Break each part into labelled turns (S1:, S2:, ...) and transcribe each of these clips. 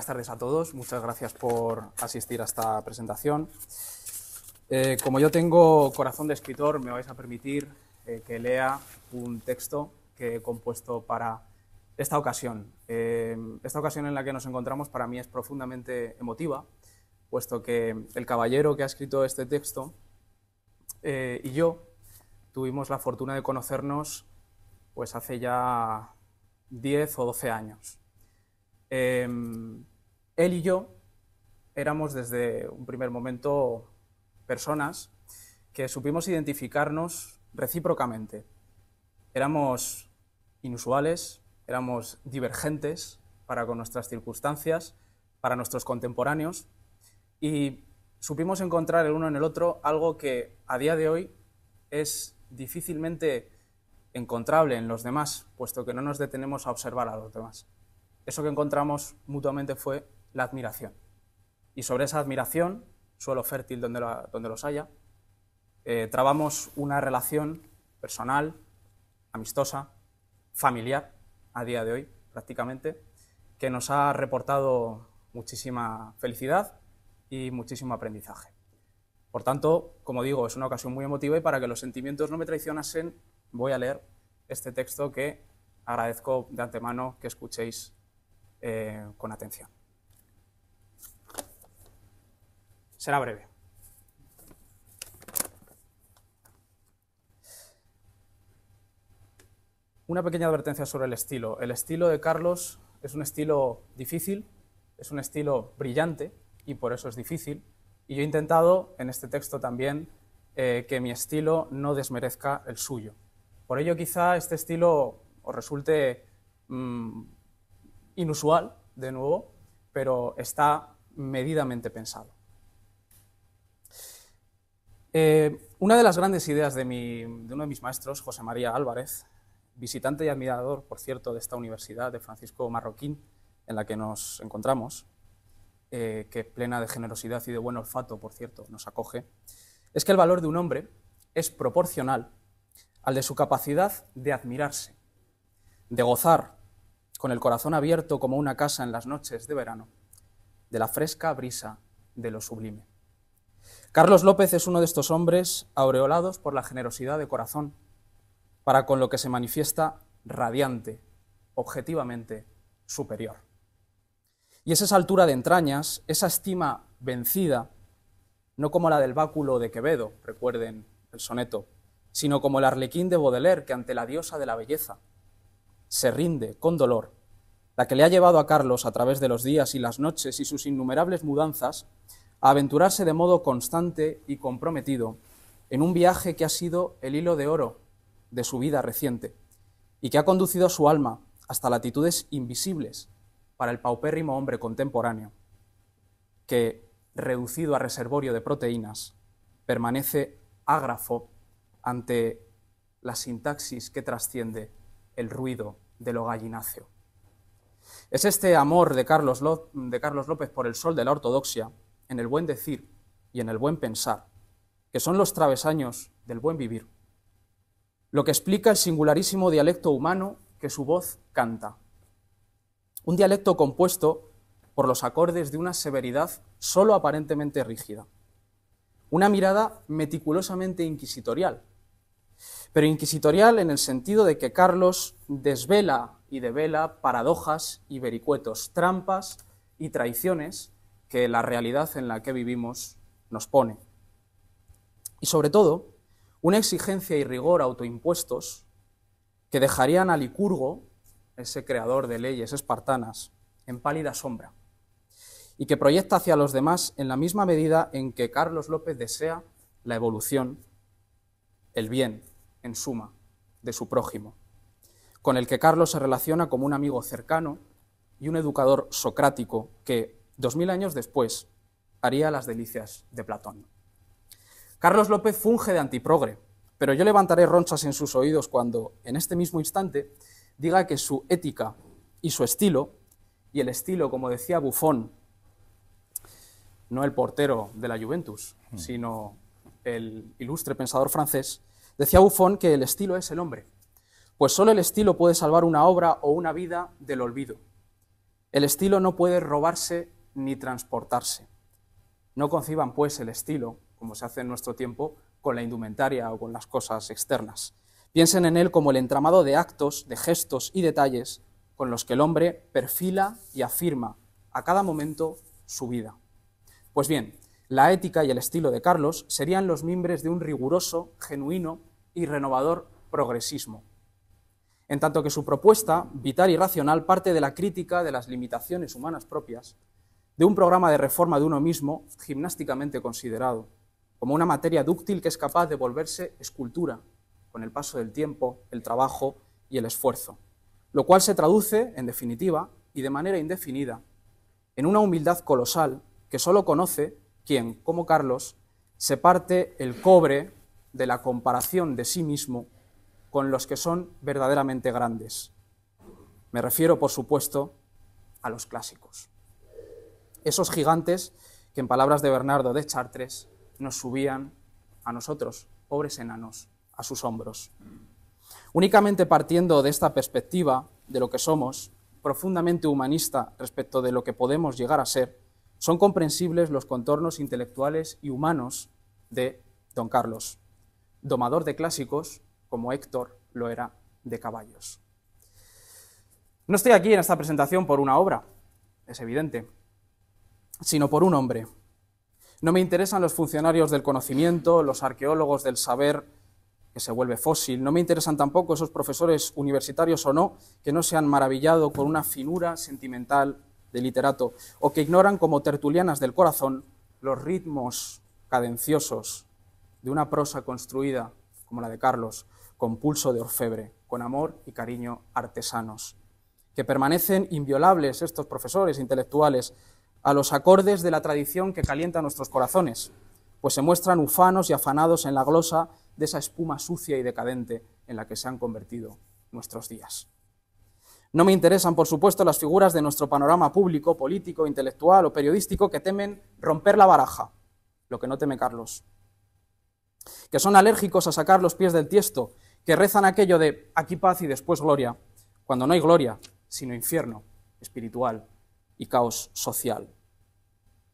S1: buenas tardes a todos. Muchas gracias por asistir a esta presentación. Eh, como yo tengo corazón de escritor, me vais a permitir eh, que lea un texto que he compuesto para esta ocasión. Eh, esta ocasión en la que nos encontramos para mí es profundamente emotiva, puesto que el caballero que ha escrito este texto y yo tuvimos la fortuna de conocernos pues hace ya 10 o 12 años él y yo éramos desde un primer momento personas que supimos identificarnos recíprocamente. Éramos inusuales, éramos divergentes para con nuestras circunstancias, para nuestros contemporáneos y supimos encontrar el uno en el otro algo que a día de hoy es difícilmente encontrable en los demás, puesto que no nos detenemos a observar a los demás. Eso que encontramos mutuamente fue la admiración. Y sobre esa admiración, suelo fértil donde, donde los haya, eh, trabamos una relación personal, amistosa, familiar, a día de hoy prácticamente, que nos ha reportado muchísima felicidad y muchísimo aprendizaje. Por tanto, como digo, es una ocasión muy emotiva y para que los sentimientos no me traicionasen, voy a leer este texto que agradezco de antemano que escuchéis eh, con atención. Será breve. Una pequeña advertencia sobre el estilo. El estilo de Carlos es un estilo difícil, es un estilo brillante y por eso es difícil. Y yo he intentado en este texto también eh, que mi estilo no desmerezca el suyo. Por ello quizá este estilo os resulte mm, inusual, de nuevo, pero está medidamente pensado. Eh, una de las grandes ideas de, uno de mis maestros, José María Álvarez, visitante y admirador, por cierto, de esta universidad de Francisco Marroquín, en la que nos encontramos, eh, que plena de generosidad y de buen olfato, por cierto, nos acoge, es que el valor de un hombre es proporcional al de su capacidad de admirarse, de gozar con el corazón abierto como una casa en las noches de verano, de la fresca brisa de lo sublime. Carlos López es uno de estos hombres aureolados por la generosidad de corazón, para con lo que se manifiesta radiante, objetivamente superior. Y es esa altura de entrañas, esa estima vencida, no como la del báculo de Quevedo, recuerden el soneto, sino como el arlequín de Baudelaire que ante la diosa de la belleza se rinde con dolor, la que le ha llevado a Carlos a través de los días y las noches y sus innumerables mudanzas a aventurarse de modo constante y comprometido en un viaje que ha sido el hilo de oro de su vida reciente y que ha conducido a su alma hasta latitudes invisibles para el paupérrimo hombre contemporáneo, que, reducido a reservorio de proteínas, permanece ágrafo ante la sintaxis que trasciende el ruido de lo gallináceo. Es este amor de Carlos, López por el sol de la ortodoxia en el buen decir y en el buen pensar, que son los travesaños del buen vivir, lo que explica el singularísimo dialecto humano que su voz canta. Un dialecto compuesto por los acordes de una severidad solo aparentemente rígida, una mirada meticulosamente inquisitorial, pero inquisitorial en el sentido de que Carlos desvela y devela paradojas y vericuetos, trampas y traiciones que la realidad en la que vivimos nos pone. Y sobre todo, una exigencia y rigor autoimpuestos que dejarían a Licurgo, ese creador de leyes espartanas, en pálida sombra, y que proyecta hacia los demás en la misma medida en que Carlos López desea la evolución, el bien, en suma, de su prójimo, con el que Carlos se relaciona como un amigo cercano y un educador socrático que, Dos mil años después, haría las delicias de Platón. Carlos López funge de antiprogre, pero yo levantaré ronchas en sus oídos cuando, en este mismo instante, diga que su ética y su estilo, y el estilo, como decía Buffon, no el portero de la Juventus, hmm. sino el ilustre pensador francés, decía Buffon que el estilo es el hombre, pues solo el estilo puede salvar una obra o una vida del olvido. El estilo no puede robarse ni transportarse. No conciban, pues, el estilo, como se hace en nuestro tiempo, con la indumentaria o con las cosas externas. Piensen en él como el entramado de actos, de gestos y detalles con los que el hombre perfila y afirma a cada momento su vida. Pues bien, la ética y el estilo de Carlos serían los mimbres de un riguroso, genuino y renovador progresismo. En tanto que su propuesta, vital y racional, parte de la crítica de las limitaciones humanas propias de un programa de reforma de uno mismo gimnásticamente considerado, como una materia dúctil que es capaz de volverse escultura con el paso del tiempo, el trabajo y el esfuerzo, lo cual se traduce, en definitiva, y de manera indefinida, en una humildad colosal que solo conoce quien, como Carlos, se parte el cobre de la comparación de sí mismo con los que son verdaderamente grandes. Me refiero, por supuesto, a los clásicos. Esos gigantes que en palabras de Bernardo de Chartres nos subían a nosotros, pobres enanos, a sus hombros. Únicamente partiendo de esta perspectiva de lo que somos, profundamente humanista respecto de lo que podemos llegar a ser, son comprensibles los contornos intelectuales y humanos de Don Carlos, domador de clásicos como Héctor lo era de caballos. No estoy aquí en esta presentación por una obra, es evidente, sino por un hombre. No me interesan los funcionarios del conocimiento, los arqueólogos del saber que se vuelve fósil. No me interesan tampoco esos profesores universitarios o no que no se han maravillado con una finura sentimental de literato o que ignoran como tertulianas del corazón los ritmos cadenciosos de una prosa construida, como la de Carlos, con pulso de orfebre, con amor y cariño artesanos, que permanecen inviolables estos profesores intelectuales a los acordes de la tradición que calienta nuestros corazones, pues se muestran ufanos y afanados en la glosa de esa espuma sucia y decadente en la que se han convertido nuestros días. No me interesan, por supuesto, las figuras de nuestro panorama público, político, intelectual o periodístico que temen romper la baraja, lo que no teme Carlos, que son alérgicos a sacar los pies del tiesto, que rezan aquello de aquí paz y después gloria, cuando no hay gloria, sino infierno espiritual y caos social,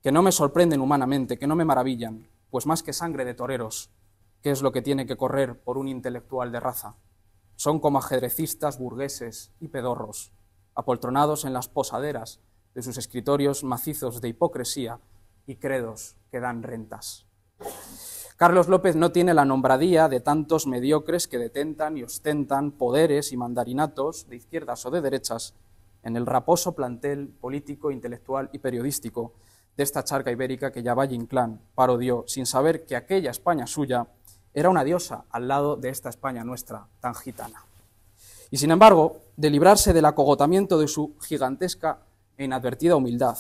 S1: que no me sorprenden humanamente, que no me maravillan, pues más que sangre de toreros, ¿qué es lo que tiene que correr por un intelectual de raza, son como ajedrecistas burgueses y pedorros, apoltronados en las posaderas de sus escritorios macizos de hipocresía y credos que dan rentas. Carlos López no tiene la nombradía de tantos mediocres que detentan y ostentan poderes y mandarinatos de izquierdas o de derechas en el raposo plantel político, intelectual y periodístico de esta charca ibérica que ya Valle Inclán parodió, sin saber que aquella España suya era una diosa al lado de esta España nuestra tan gitana. Y sin embargo, de librarse del acogotamiento de su gigantesca e inadvertida humildad,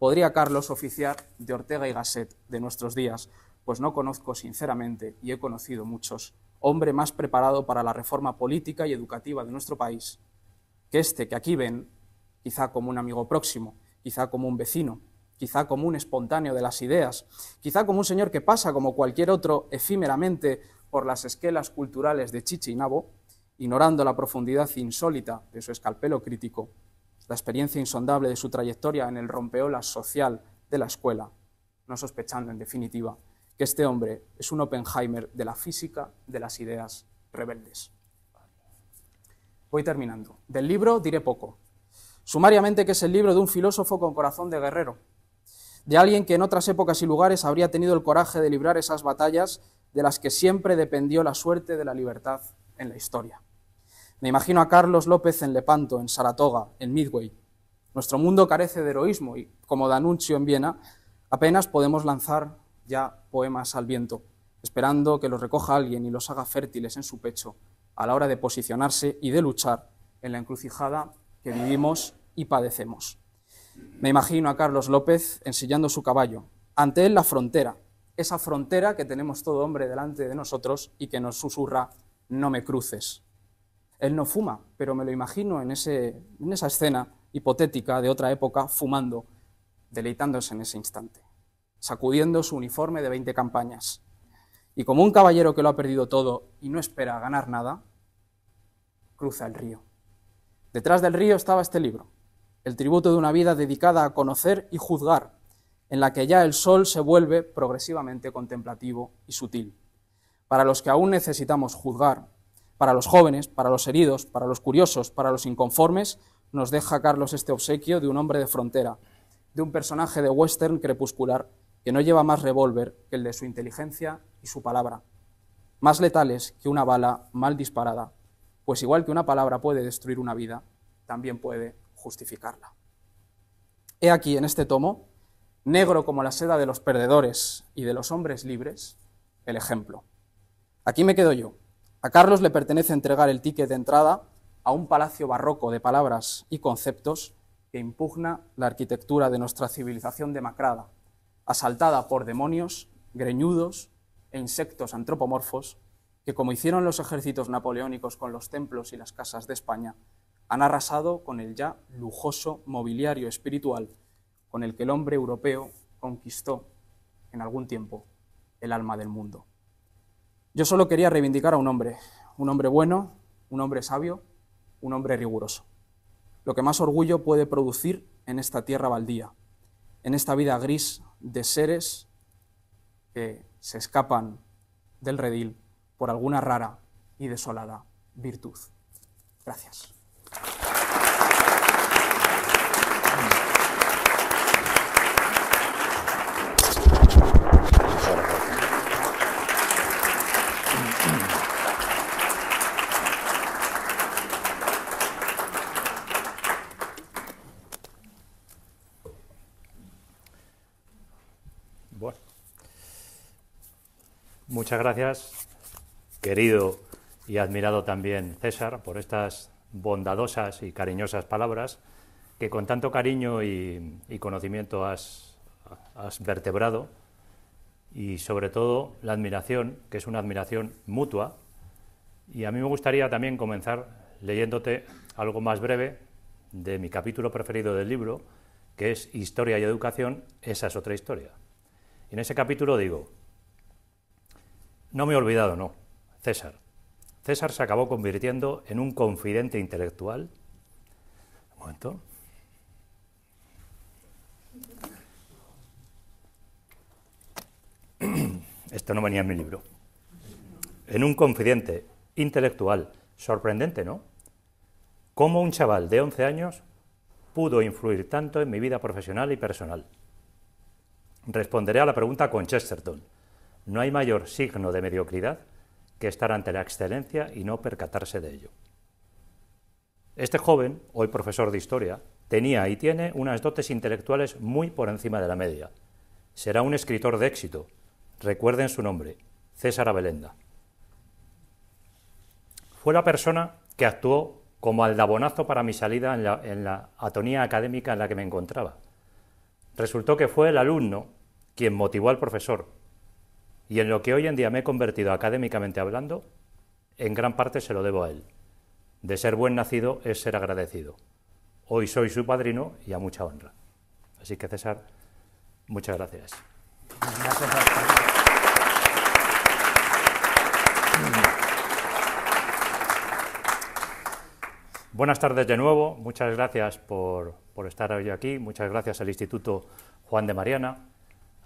S1: podría Carlos oficiar de Ortega y Gasset de nuestros días, pues no conozco sinceramente, y he conocido muchos, hombre más preparado para la reforma política y educativa de nuestro país que este que aquí ven, quizá como un amigo próximo, quizá como un vecino, quizá como un espontáneo de las ideas, quizá como un señor que pasa como cualquier otro efímeramente por las esquelas culturales de y Nabo, ignorando la profundidad insólita de su escalpelo crítico, la experiencia insondable de su trayectoria en el rompeolas social de la escuela, no sospechando en definitiva que este hombre es un Oppenheimer de la física de las ideas rebeldes. Voy terminando. Del libro diré poco. Sumariamente que es el libro de un filósofo con corazón de guerrero, de alguien que en otras épocas y lugares habría tenido el coraje de librar esas batallas de las que siempre dependió la suerte de la libertad en la historia. Me imagino a Carlos López en Lepanto, en Saratoga, en Midway. Nuestro mundo carece de heroísmo y, como Danuncio en Viena, apenas podemos lanzar ya poemas al viento, esperando que los recoja alguien y los haga fértiles en su pecho a la hora de posicionarse y de luchar en la encrucijada que vivimos y padecemos. Me imagino a Carlos López ensillando su caballo, ante él la frontera, esa frontera que tenemos todo hombre delante de nosotros y que nos susurra, no me cruces. Él no fuma, pero me lo imagino en, esa escena hipotética de otra época fumando, deleitándose en ese instante, sacudiendo su uniforme de 20 campañas, y como un caballero que lo ha perdido todo y no espera ganar nada, cruza el río. Detrás del río estaba este libro, el tributo de una vida dedicada a conocer y juzgar, en la que ya el sol se vuelve progresivamente contemplativo y sutil. Para los que aún necesitamos juzgar, para los jóvenes, para los heridos, para los curiosos, para los inconformes, nos deja Carlos este obsequio de un hombre de frontera, de un personaje de western crepuscular que no lleva más revólver que el de su inteligencia y su palabra, más letales que una bala mal disparada, pues igual que una palabra puede destruir una vida, también puede justificarla. He aquí en este tomo, negro como la seda de los perdedores y de los hombres libres, el ejemplo. Aquí me quedo yo. A Carlos le pertenece entregar el ticket de entrada a un palacio barroco de palabras y conceptos que impugna la arquitectura de nuestra civilización demacrada, asaltada por demonios, greñudos e insectos antropomorfos que, como hicieron los ejércitos napoleónicos con los templos y las casas de España, han arrasado con el ya lujoso mobiliario espiritual con el que el hombre europeo conquistó en algún tiempo el alma del mundo. Yo solo quería reivindicar a un hombre, un hombre bueno, un hombre sabio, un hombre riguroso. Lo que más orgullo puede producir en esta tierra baldía, en esta vida gris de seres que se escapan del redil por alguna rara y desolada virtud. Gracias.
S2: Muchas gracias, querido y admirado también César, por estas bondadosas y cariñosas palabras que con tanto cariño y, conocimiento has, has vertebrado y sobre todo la admiración, que es una admiración mutua. Y a mí me gustaría también comenzar leyéndote algo más breve de mi capítulo preferido del libro, que es Historia y Educación, esa es otra historia. En ese capítulo digo, no me he olvidado, no. César. César se acabó convirtiendo en un confidente intelectual. Un momento. Esto no venía en mi libro. En un confidente intelectual. Sorprendente, ¿no? ¿Cómo un chaval de 11 años pudo influir tanto en mi vida profesional y personal? Responderé a la pregunta con Chesterton no hay mayor signo de mediocridad que estar ante la excelencia y no percatarse de ello. Este joven, hoy profesor de historia, tenía y tiene unas dotes intelectuales muy por encima de la media. Será un escritor de éxito. Recuerden su nombre, César Abelenda. Fue la persona que actuó como aldabonazo para mi salida en la atonía académica en la que me encontraba. Resultó que fue el alumno quien motivó al profesor y en lo que hoy en día me he convertido académicamente hablando, en gran parte se lo debo a él. De ser buen nacido es ser agradecido. Hoy soy su padrino y a mucha honra. Así que César, muchas gracias. Buenas tardes de nuevo, muchas gracias por, estar hoy aquí, muchas gracias al Instituto Juan de Mariana,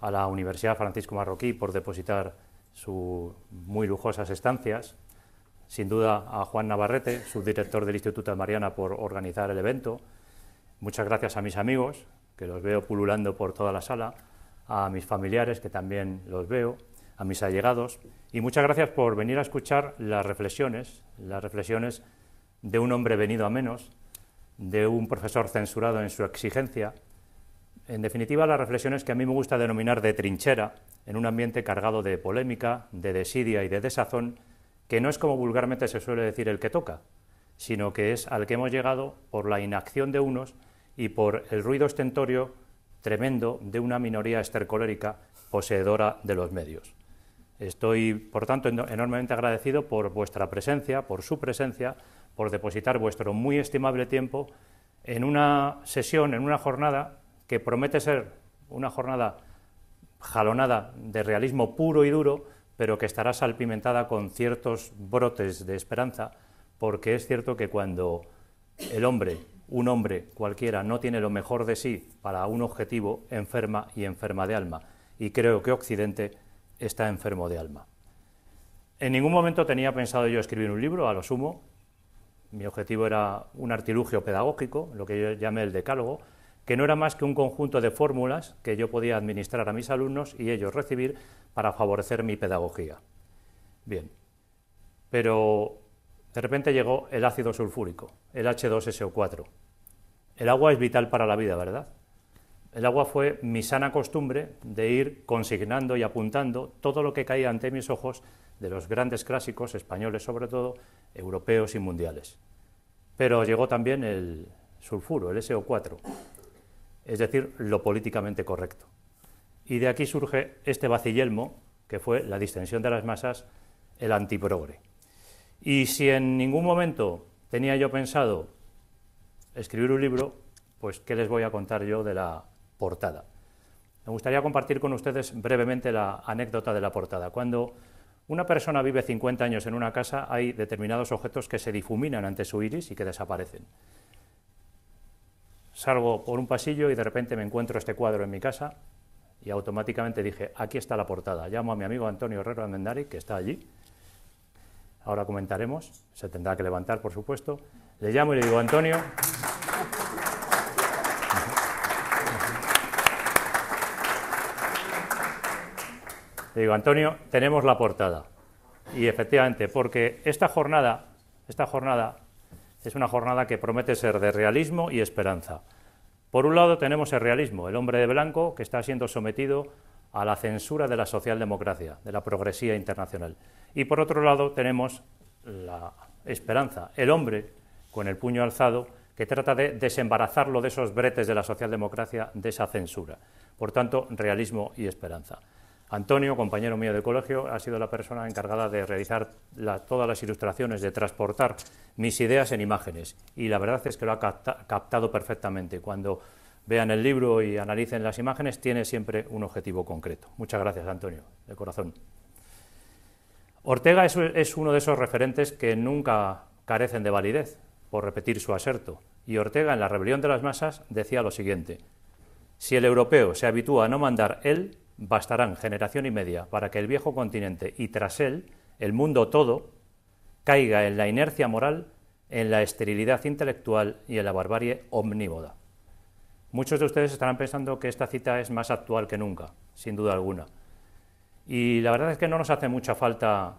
S2: a la Universidad Francisco Marroquí por depositar sus muy lujosas estancias, sin duda a Juan Navarrete, subdirector del Instituto de Mariana, por organizar el evento. Muchas gracias a mis amigos, que los veo pululando por toda la sala, a mis familiares, que también los veo, a mis allegados, y muchas gracias por venir a escuchar las reflexiones, las reflexiones de un hombre venido a menos, de un profesor censurado en su exigencia, en definitiva, las reflexiones que a mí me gusta denominar de trinchera, en un ambiente cargado de polémica, de desidia y de desazón, que no es como vulgarmente se suele decir el que toca, sino que es al que hemos llegado por la inacción de unos y por el ruido ostentorio tremendo de una minoría estercolérica poseedora de los medios. Estoy, por tanto, enormemente agradecido por vuestra presencia, por su presencia, por depositar vuestro muy estimable tiempo en una sesión, en una jornada que promete ser una jornada jalonada de realismo puro y duro, pero que estará salpimentada con ciertos brotes de esperanza, porque es cierto que cuando el hombre, un hombre cualquiera, no tiene lo mejor de sí para un objetivo, enferma y enferma de alma. Y creo que Occidente está enfermo de alma. En ningún momento tenía pensado yo escribir un libro, a lo sumo. Mi objetivo era un artilugio pedagógico, lo que yo llamé el decálogo, que no era más que un conjunto de fórmulas que yo podía administrar a mis alumnos y ellos recibir para favorecer mi pedagogía. Bien, pero de repente llegó el ácido sulfúrico, el H2SO4. El agua es vital para la vida, ¿verdad? El agua fue mi sana costumbre de ir consignando y apuntando todo lo que caía ante mis ojos de los grandes clásicos, españoles sobre todo, europeos y mundiales. Pero llegó también el sulfuro, el SO4, es decir, lo políticamente correcto. Y de aquí surge este vacillelmo, que fue la distensión de las masas, el antiprogre. Y si en ningún momento tenía yo pensado escribir un libro, pues ¿qué les voy a contar yo de la portada? Me gustaría compartir con ustedes brevemente la anécdota de la portada. Cuando una persona vive 50 años en una casa, hay determinados objetos que se difuminan ante su iris y que desaparecen salgo por un pasillo y de repente me encuentro este cuadro en mi casa y automáticamente dije, aquí está la portada. Llamo a mi amigo Antonio Herrero Mendari, que está allí. Ahora comentaremos, se tendrá que levantar, por supuesto. Le llamo y le digo, Antonio, Le digo, Antonio, tenemos la portada. Y efectivamente, porque esta jornada, esta jornada es una jornada que promete ser de realismo y esperanza. Por un lado tenemos el realismo, el hombre de blanco que está siendo sometido a la censura de la socialdemocracia, de la progresía internacional. Y por otro lado tenemos la esperanza, el hombre con el puño alzado que trata de desembarazarlo de esos bretes de la socialdemocracia, de esa censura. Por tanto, realismo y esperanza. Antonio, compañero mío de colegio, ha sido la persona encargada de realizar todas las ilustraciones, de transportar mis ideas en imágenes. Y la verdad es que lo ha captado perfectamente. Cuando vean el libro y analicen las imágenes, tiene siempre un objetivo concreto. Muchas gracias, Antonio, de corazón. Ortega es, es uno de esos referentes que nunca carecen de validez, por repetir su aserto. Y Ortega, en La Rebelión de las Masas, decía lo siguiente. Si el europeo se habitúa a no mandar él, bastarán generación y media para que el viejo continente y tras él el mundo todo caiga en la inercia moral, en la esterilidad intelectual y en la barbarie omnívoda. Muchos de ustedes estarán pensando que esta cita es más actual que nunca, sin duda alguna. Y la verdad es que no nos hace mucha falta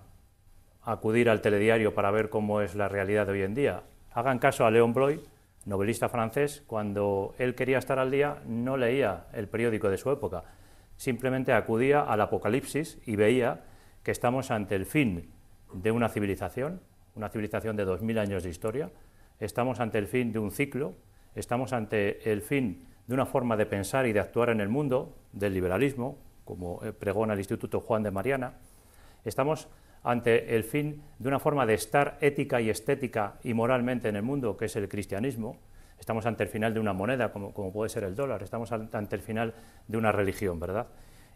S2: acudir al telediario para ver cómo es la realidad de hoy en día. Hagan caso a Léon Bloy, novelista francés, cuando él quería estar al día no leía el periódico de su época simplemente acudía al Apocalipsis y veía que estamos ante el fin de una civilización, una civilización de 2.000 años de historia, estamos ante el fin de un ciclo, estamos ante el fin de una forma de pensar y de actuar en el mundo, del liberalismo, como eh, pregona el Instituto Juan de Mariana, estamos ante el fin de una forma de estar ética y estética y moralmente en el mundo, que es el cristianismo, estamos ante el final de una moneda, como, puede ser el dólar, estamos ante el final de una religión, ¿verdad?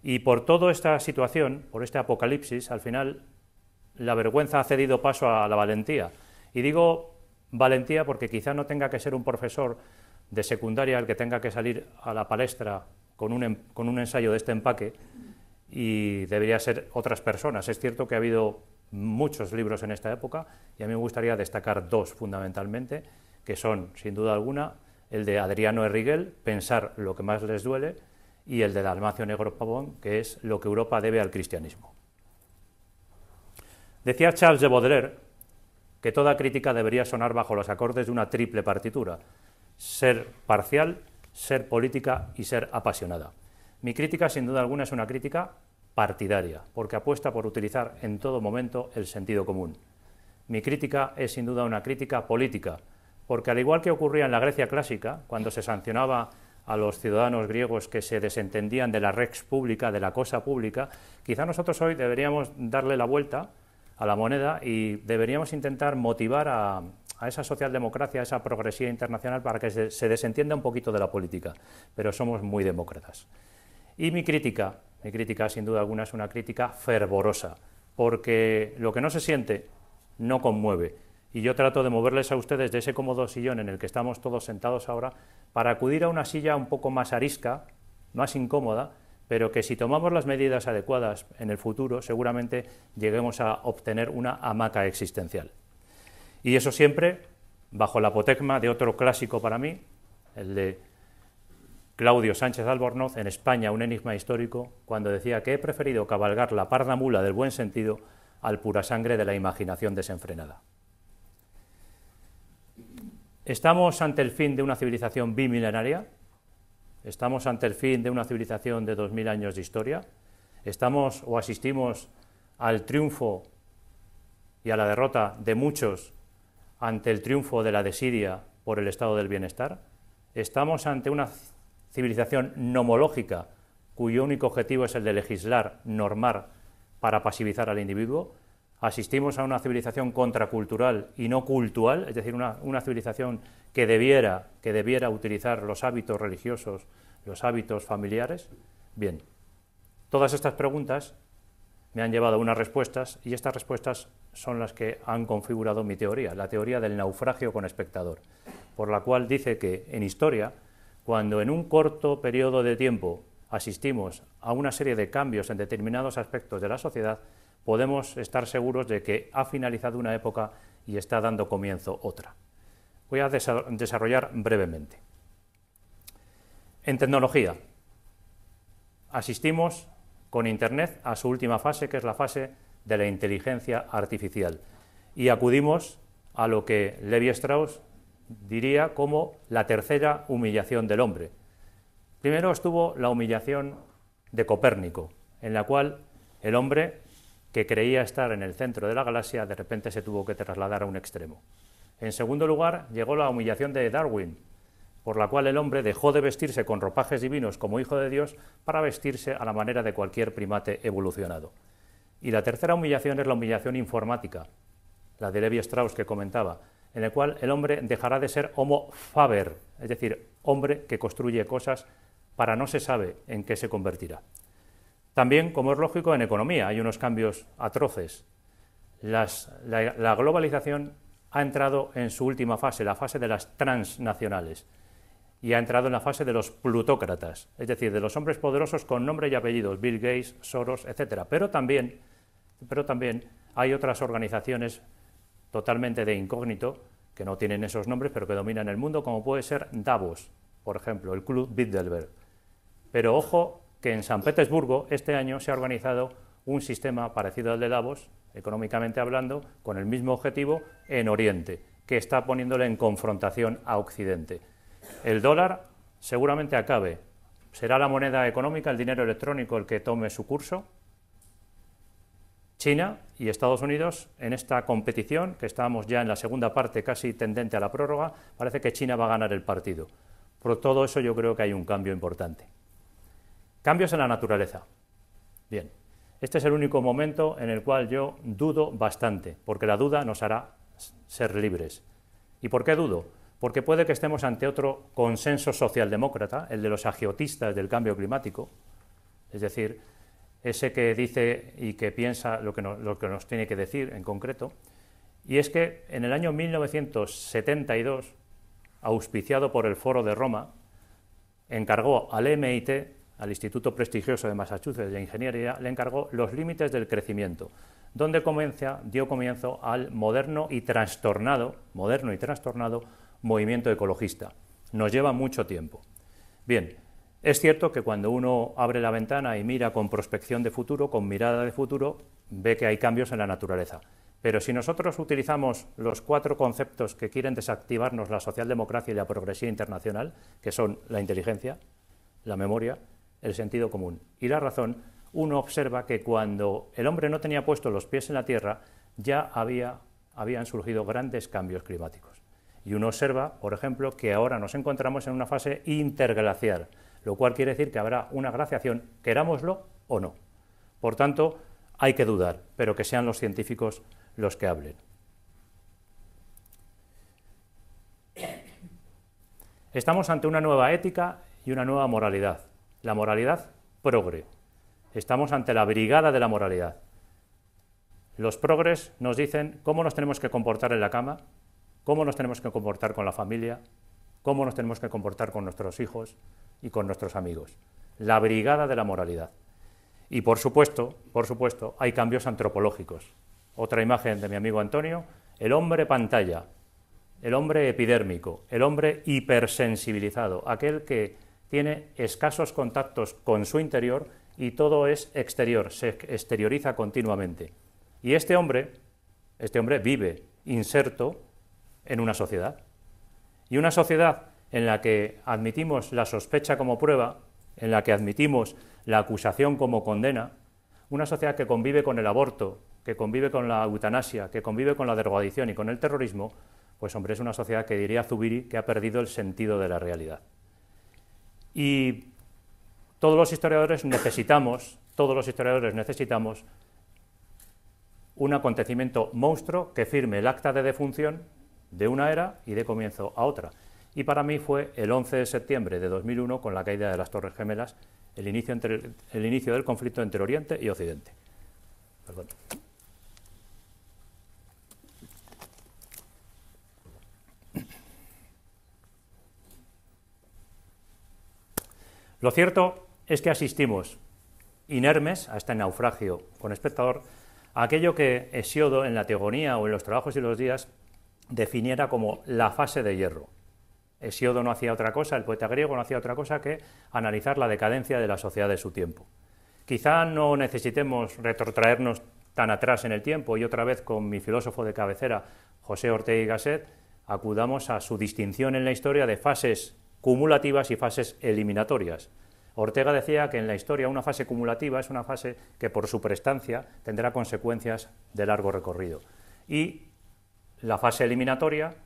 S2: Y por toda esta situación, por este apocalipsis, al final la vergüenza ha cedido paso a la valentía. Y digo valentía porque quizá no tenga que ser un profesor de secundaria el que tenga que salir a la palestra con un, em-, con un ensayo de este empaque y debería ser otras personas. Es cierto que ha habido muchos libros en esta época y a mí me gustaría destacar dos fundamentalmente que son, sin duda alguna, el de Adriano Errigel, Pensar lo que más les duele, y el de Dalmacio Negro Pavón, que es Lo que Europa debe al cristianismo. Decía Charles de Baudelaire que toda crítica debería sonar bajo los acordes de una triple partitura, ser parcial, ser política y ser apasionada. Mi crítica, sin duda alguna, es una crítica partidaria, porque apuesta por utilizar en todo momento el sentido común. Mi crítica es sin duda una crítica política, porque al igual que ocurría en la Grecia clásica, cuando se sancionaba a los ciudadanos griegos que se desentendían de la rex pública, de la cosa pública, quizá nosotros hoy deberíamos darle la vuelta a la moneda y deberíamos intentar motivar a, esa socialdemocracia, a esa progresía internacional para que se, se desentienda un poquito de la política, pero somos muy demócratas. Y mi crítica, mi crítica sin duda alguna es una crítica fervorosa, porque lo que no se siente no conmueve y yo trato de moverles a ustedes de ese cómodo sillón en el que estamos todos sentados ahora para acudir a una silla un poco más arisca, más incómoda, pero que si tomamos las medidas adecuadas en el futuro seguramente lleguemos a obtener una hamaca existencial. Y eso siempre bajo la apotecma de otro clásico para mí, el de Claudio Sánchez Albornoz en España, un enigma histórico, cuando decía que he preferido cabalgar la parda mula del buen sentido al pura sangre de la imaginación desenfrenada. Estamos ante el fin de una civilización bimilenaria, estamos ante el fin de una civilización de dos 2.000 años de historia, estamos o asistimos al triunfo y a la derrota de muchos ante el triunfo de la desidia por el estado del bienestar, estamos ante una civilización nomológica cuyo único objetivo es el de legislar, normar para pasivizar al individuo, asistimos a una civilización contracultural y no cultural, es decir, una, civilización que debiera, que debiera utilizar los hábitos religiosos, los hábitos familiares? Bien, todas estas preguntas me han llevado a unas respuestas y estas respuestas son las que han configurado mi teoría, la teoría del naufragio con espectador, por la cual dice que en historia, cuando en un corto periodo de tiempo asistimos a una serie de cambios en determinados aspectos de la sociedad, podemos estar seguros de que ha finalizado una época y está dando comienzo otra. Voy a desarrollar brevemente. En tecnología, asistimos con Internet a su última fase, que es la fase de la inteligencia artificial, y acudimos a lo que Levi Strauss diría como la tercera humillación del hombre. Primero estuvo la humillación de Copérnico, en la cual el hombre que creía estar en el centro de la galaxia, de repente se tuvo que trasladar a un extremo. En segundo lugar, llegó la humillación de Darwin, por la cual el hombre dejó de vestirse con ropajes divinos como hijo de Dios para vestirse a la manera de cualquier primate evolucionado. Y la tercera humillación es la humillación informática, la de Levi Strauss que comentaba, en la cual el hombre dejará de ser homo faber, es decir, hombre que construye cosas para no se sabe en qué se convertirá. También, como es lógico, en economía hay unos cambios atroces. la, globalización ha entrado en su última fase, la fase de las transnacionales, y ha entrado en la fase de los plutócratas, es decir, de los hombres poderosos con nombre y apellidos, Bill Gates, Soros, etc. Pero también, pero también hay otras organizaciones totalmente de incógnito, que no tienen esos nombres, pero que dominan el mundo, como puede ser Davos, por ejemplo, el Club Bilderberg. Pero ojo que en San Petersburgo este año se ha organizado un sistema parecido al de Davos, económicamente hablando, con el mismo objetivo en Oriente, que está poniéndole en confrontación a Occidente. El dólar seguramente acabe. ¿Será la moneda económica, el dinero electrónico, el que tome su curso? China y Estados Unidos, en esta competición, que estábamos ya en la segunda parte casi tendente a la prórroga, parece que China va a ganar el partido. Por todo eso yo creo que hay un cambio importante. Cambios en la naturaleza. Bien, este es el único momento en el cual yo dudo bastante, porque la duda nos hará ser libres. ¿Y por qué dudo? Porque puede que estemos ante otro consenso socialdemócrata, el de los agiotistas del cambio climático, es decir, ese que dice y que piensa lo que, lo que nos tiene que decir en concreto, y es que en el año 1972, auspiciado por el Foro de Roma, encargó al MIT al Instituto Prestigioso de Massachusetts de Ingeniería le encargó Los Límites del Crecimiento, donde comienza, dio comienzo al moderno y trastornado, moderno y trastornado movimiento ecologista. Nos lleva mucho tiempo. Bien, es cierto que cuando uno abre la ventana y mira con prospección de futuro, con mirada de futuro, ve que hay cambios en la naturaleza. Pero si nosotros utilizamos los cuatro conceptos que quieren desactivarnos la socialdemocracia y la progresía internacional, que son la inteligencia, la memoria, el sentido común y la razón, uno observa que cuando el hombre no tenía puestos los pies en la Tierra, ya había, habían surgido grandes cambios climáticos. Y uno observa, por ejemplo, que ahora nos encontramos en una fase interglacial, lo cual quiere decir que habrá una glaciación, querámoslo o no. Por tanto, hay que dudar, pero que sean los científicos los que hablen. Estamos ante una nueva ética y una nueva moralidad la moralidad progre. Estamos ante la brigada de la moralidad. Los progres nos dicen cómo nos tenemos que comportar en la cama, cómo nos tenemos que comportar con la familia, cómo nos tenemos que comportar con nuestros hijos y con nuestros amigos. La brigada de la moralidad. Y por supuesto, por supuesto, hay cambios antropológicos. Otra imagen de mi amigo Antonio, el hombre pantalla, el hombre epidérmico, el hombre hipersensibilizado, aquel que tiene escasos contactos con su interior y todo es exterior, se exterioriza continuamente. Y este hombre, este hombre vive inserto en una sociedad. Y una sociedad en la que admitimos la sospecha como prueba, en la que admitimos la acusación como condena, una sociedad que convive con el aborto, que convive con la eutanasia, que convive con la derogadición y con el terrorismo, pues hombre, es una sociedad que diría Zubiri que ha perdido el sentido de la realidad. Y todos los historiadores necesitamos, todos los historiadores necesitamos un acontecimiento monstruo que firme el acta de defunción de una era y de comienzo a otra. Y para mí fue el 11 de septiembre de 2001, con la caída de las Torres Gemelas, el inicio, el inicio del conflicto entre Oriente y Occidente. Perdón. Lo cierto es que asistimos inermes a este naufragio con espectador, a aquello que Hesiodo en la Teogonía o en los trabajos y los días definiera como la fase de hierro. Hesiodo no hacía otra cosa, el poeta griego no hacía otra cosa que analizar la decadencia de la sociedad de su tiempo. Quizá no necesitemos retrotraernos tan atrás en el tiempo y otra vez con mi filósofo de cabecera, José Ortega y Gasset, acudamos a su distinción en la historia de fases cumulativas y fases eliminatorias. Ortega decía que en la historia una fase cumulativa es una fase que por su prestancia tendrá consecuencias de largo recorrido. Y la fase eliminatoria,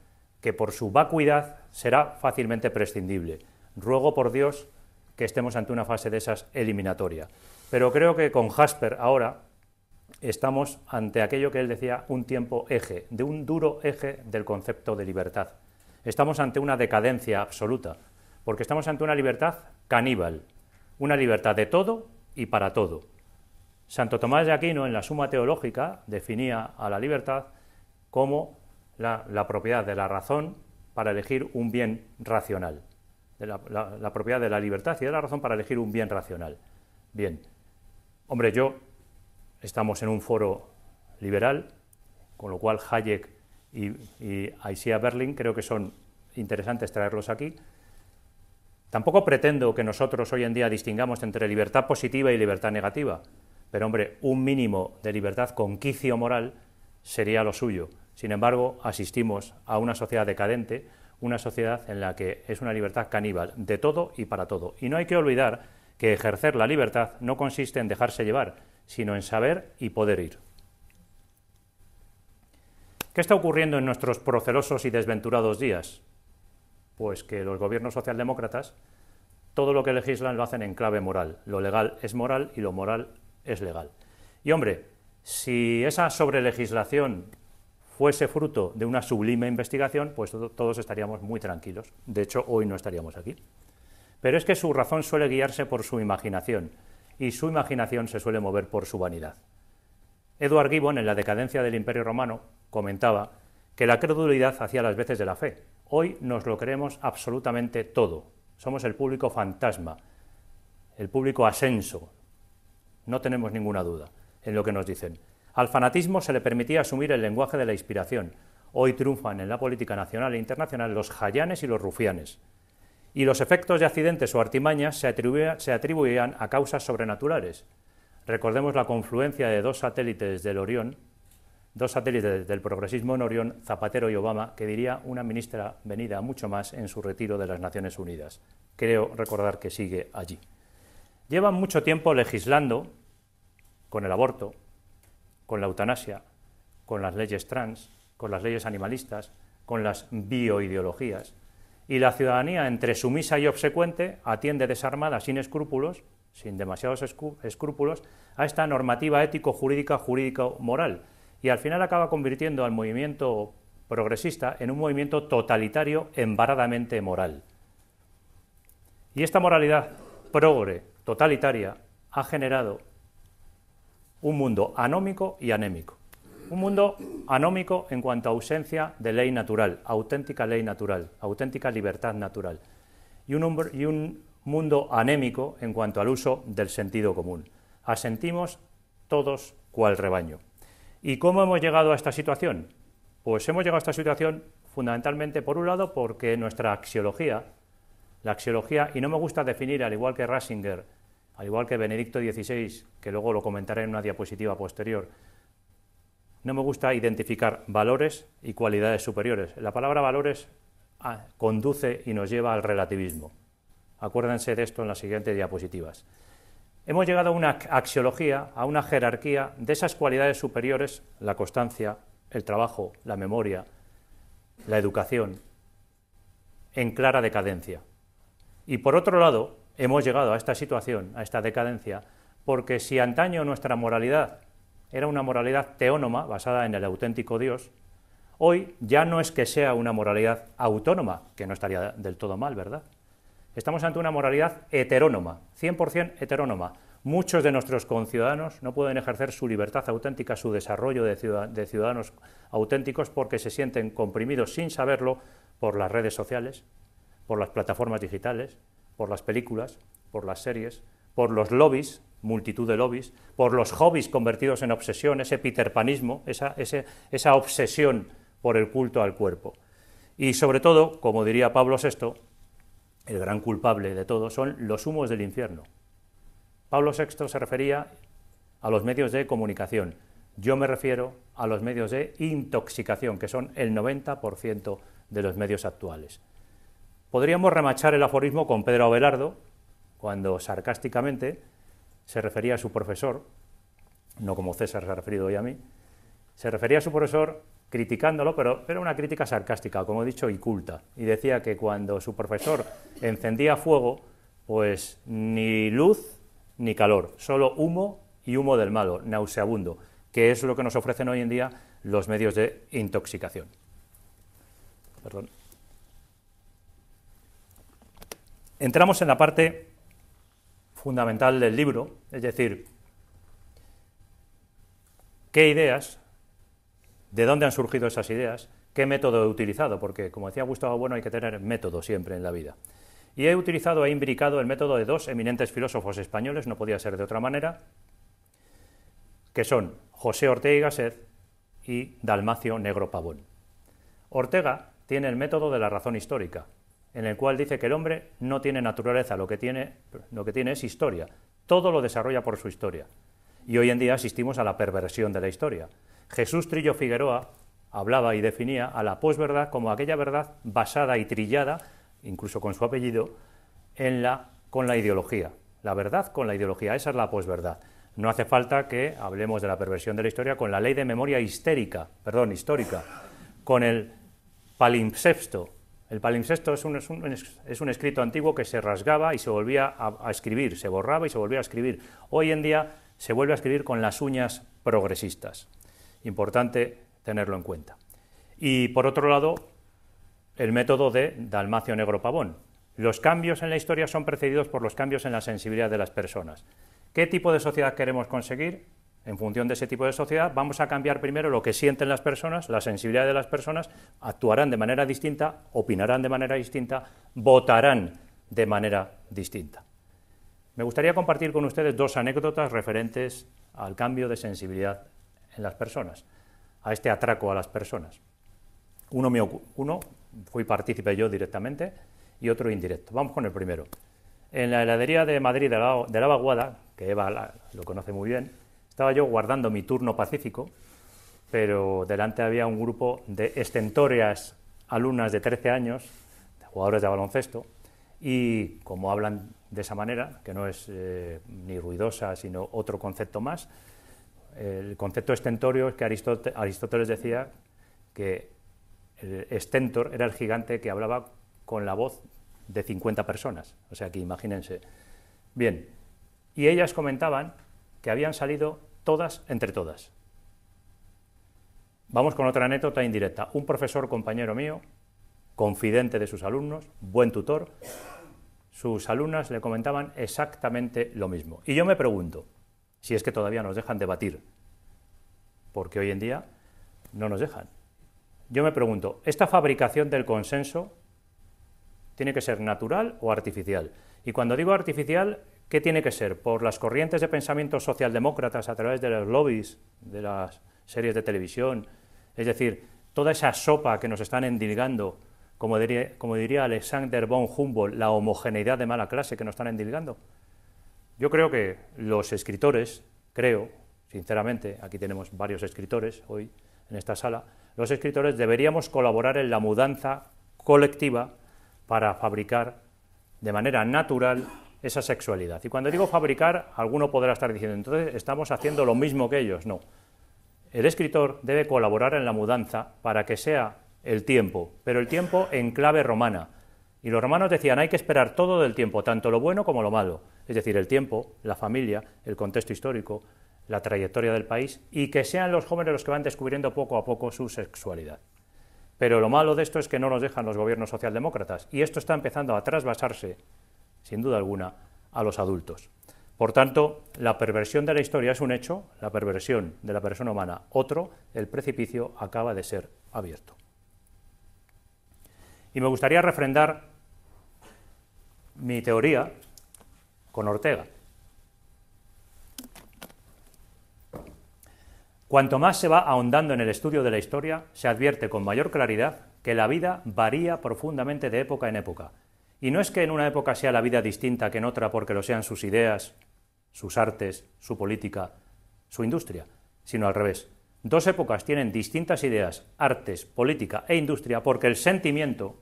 S2: que por su vacuidad será fácilmente prescindible. Ruego por Dios que estemos ante una fase de esas eliminatoria. Pero creo que con Jasper ahora estamos ante aquello que él decía un tiempo eje, de un duro eje del concepto de libertad estamos ante una decadencia absoluta, porque estamos ante una libertad caníbal, una libertad de todo y para todo. Santo Tomás de Aquino en la Suma Teológica definía a la libertad como la, propiedad de la razón para elegir un bien racional, la, la propiedad de la libertad y de la razón para elegir un bien racional. Bien, hombre, yo estamos en un foro liberal, con lo cual Hayek y, y a Berlín creo que son interesantes traerlos aquí. Tampoco pretendo que nosotros hoy en día distingamos entre libertad positiva y libertad negativa, pero hombre, un mínimo de libertad con quicio moral sería lo suyo. Sin embargo, asistimos a una sociedad decadente, una sociedad en la que es una libertad caníbal, de todo y para todo. Y no hay que olvidar que ejercer la libertad no consiste en dejarse llevar, sino en saber y poder ir. ¿Qué está ocurriendo en nuestros procelosos y desventurados días? Pues que los gobiernos socialdemócratas todo lo que legislan lo hacen en clave moral. Lo legal es moral y lo moral es legal. Y hombre, si esa sobrelegislación fuese fruto de una sublime investigación, pues todos estaríamos muy tranquilos. De hecho, hoy no estaríamos aquí. Pero es que su razón suele guiarse por su imaginación y su imaginación se suele mover por su vanidad. Edward Gibbon, en La decadencia del Imperio Romano, comentaba que la credulidad hacía las veces de la fe. Hoy nos lo creemos absolutamente todo. Somos el público fantasma, el público ascenso. No tenemos ninguna duda en lo que nos dicen. Al fanatismo se le permitía asumir el lenguaje de la inspiración. Hoy triunfan en la política nacional e internacional los jayanes y los rufianes. Y los efectos de accidentes o artimañas se atribuían a causas sobrenaturales. Recordemos la confluencia de dos satélites del Orión, dos satélites del progresismo en Orión, Zapatero y Obama, que diría una ministra venida mucho más en su retiro de las Naciones Unidas. Creo recordar que sigue allí. Llevan mucho tiempo legislando con el aborto, con la eutanasia, con las leyes trans, con las leyes animalistas, con las bioideologías. Y la ciudadanía, entre sumisa y obsecuente, atiende desarmada, sin escrúpulos, sin demasiados escrúpulos, a esta normativa ético-jurídica, jurídico-moral. Y al final acaba convirtiendo al movimiento progresista en un movimiento totalitario embaradamente moral. Y esta moralidad progre, totalitaria, ha generado un mundo anómico y anémico. Un mundo anómico en cuanto a ausencia de ley natural, auténtica ley natural, auténtica libertad natural. Y un, y un mundo anémico en cuanto al uso del sentido común. Asentimos todos cual rebaño. ¿Y cómo hemos llegado a esta situación? Pues hemos llegado a esta situación fundamentalmente, por un lado, porque nuestra axiología, la axiología, y no me gusta definir, al igual que Rasinger, al igual que Benedicto XVI, que luego lo comentaré en una diapositiva posterior, no me gusta identificar valores y cualidades superiores. La palabra valores ah, conduce y nos lleva al relativismo. Acuérdense de esto en las siguientes diapositivas. Hemos llegado a una axiología, a una jerarquía de esas cualidades superiores, la constancia, el trabajo, la memoria, la educación, en clara decadencia. Y por otro lado, hemos llegado a esta situación, a esta decadencia, porque si antaño nuestra moralidad era una moralidad teónoma, basada en el auténtico Dios, hoy ya no es que sea una moralidad autónoma, que no estaría del todo mal, ¿verdad? Estamos ante una moralidad heterónoma, 100% heterónoma. Muchos de nuestros conciudadanos no pueden ejercer su libertad auténtica, su desarrollo de, ciudadanos auténticos porque se sienten comprimidos sin saberlo por las redes sociales, por las plataformas digitales, por las películas, por las series, por los lobbies, multitud de lobbies, por los hobbies convertidos en obsesión, ese peterpanismo, esa, esa obsesión por el culto al cuerpo. Y sobre todo, como diría Pablo VI, el gran culpable de todo, son los humos del infierno. Pablo VI se refería a los medios de comunicación. Yo me refiero a los medios de intoxicación, que son el 90% de los medios actuales. Podríamos remachar el aforismo con Pedro Abelardo, cuando sarcásticamente se refería a su profesor, no como César se ha referido hoy a mí, se refería a su profesor criticándolo, pero era una crítica sarcástica, como he dicho, y culta. Y decía que cuando su profesor encendía fuego, pues ni luz ni calor, solo humo y humo del malo, nauseabundo, que es lo que nos ofrecen hoy en día los medios de intoxicación. Entramos en la parte fundamental del libro, es decir, qué ideas de dónde han surgido esas ideas, qué método he utilizado, porque como decía Gustavo Bueno hay que tener método siempre en la vida. Y he utilizado, he imbricado el método de dos eminentes filósofos españoles, no podía ser de otra manera, que son José Ortega y Gasset y Dalmacio Negro Pavón. Ortega tiene el método de la razón histórica, en el cual dice que el hombre no tiene naturaleza, lo que tiene, lo que tiene es historia, todo lo desarrolla por su historia. Y hoy en día asistimos a la perversión de la historia. Jesús Trillo Figueroa hablaba y definía a la posverdad como aquella verdad basada y trillada, incluso con su apellido, en la, con la ideología. La verdad con la ideología, esa es la posverdad. No hace falta que hablemos de la perversión de la historia con la ley de memoria histérica, perdón, histórica, con el palimpsesto. El palimpsesto es un, escrito antiguo que se rasgaba y se volvía a, a escribir, se borraba y se volvía a escribir. Hoy en día se vuelve a escribir con las uñas progresistas. Importante tenerlo en cuenta. Y por otro lado, el método de Dalmacio Negro Pavón. Los cambios en la historia son precedidos por los cambios en la sensibilidad de las personas. ¿Qué tipo de sociedad queremos conseguir? En función de ese tipo de sociedad, vamos a cambiar primero lo que sienten las personas, la sensibilidad de las personas, actuarán de manera distinta, opinarán de manera distinta, votarán de manera distinta. Me gustaría compartir con ustedes dos anécdotas referentes al cambio de sensibilidad en las personas, a este atraco a las personas. Uno, me, uno fui partícipe yo directamente y otro indirecto. Vamos con el primero. En la heladería de Madrid de la, de Vaguada, que Eva lo conoce muy bien, estaba yo guardando mi turno pacífico, pero delante había un grupo de estentóreas alumnas de 13 años, de jugadores de baloncesto, y como hablan de esa manera, que no es eh, ni ruidosa, sino otro concepto más, el concepto estentorio es que Aristóteles decía que el estentor era el gigante que hablaba con la voz de 50 personas. O sea que imagínense. Bien, y ellas comentaban que habían salido todas entre todas. Vamos con otra anécdota indirecta. Un profesor compañero mío, confidente de sus alumnos, buen tutor, sus alumnas le comentaban exactamente lo mismo. Y yo me pregunto, si es que todavía nos dejan debatir, porque hoy en día no nos dejan. Yo me pregunto, ¿esta fabricación del consenso tiene que ser natural o artificial? Y cuando digo artificial, ¿qué tiene que ser? ¿Por las corrientes de pensamiento socialdemócratas a través de los lobbies, de las series de televisión? Es decir, toda esa sopa que nos están endilgando, como diría, como Alexander von Humboldt, la homogeneidad de mala clase que nos están endilgando. Yo creo que los escritores, creo, sinceramente, aquí tenemos varios escritores hoy en esta sala, los escritores deberíamos colaborar en la mudanza colectiva para fabricar de manera natural esa sexualidad. Y cuando digo fabricar, alguno podrá estar diciendo, entonces estamos haciendo lo mismo que ellos. No. El escritor debe colaborar en la mudanza para que sea el tiempo, pero el tiempo en clave romana, y los romanos decían, hay que esperar todo del tiempo, tanto lo bueno como lo malo, es decir, el tiempo, la familia, el contexto histórico, la trayectoria del país, y que sean los jóvenes los que van descubriendo poco a poco su sexualidad. Pero lo malo de esto es que no nos dejan los gobiernos socialdemócratas, y esto está empezando a trasvasarse, sin duda alguna, a los adultos. Por tanto, la perversión de la historia es un hecho, la perversión de la persona humana otro, el precipicio acaba de ser abierto. Y me gustaría refrendar mi teoría con Ortega. Cuanto más se va ahondando en el estudio de la historia, se advierte con mayor claridad que la vida varía profundamente de época en época. Y no es que en una época sea la vida distinta que en otra porque lo sean sus ideas, sus artes, su política, su industria, sino al revés. Dos épocas tienen distintas ideas, artes, política e industria porque el sentimiento,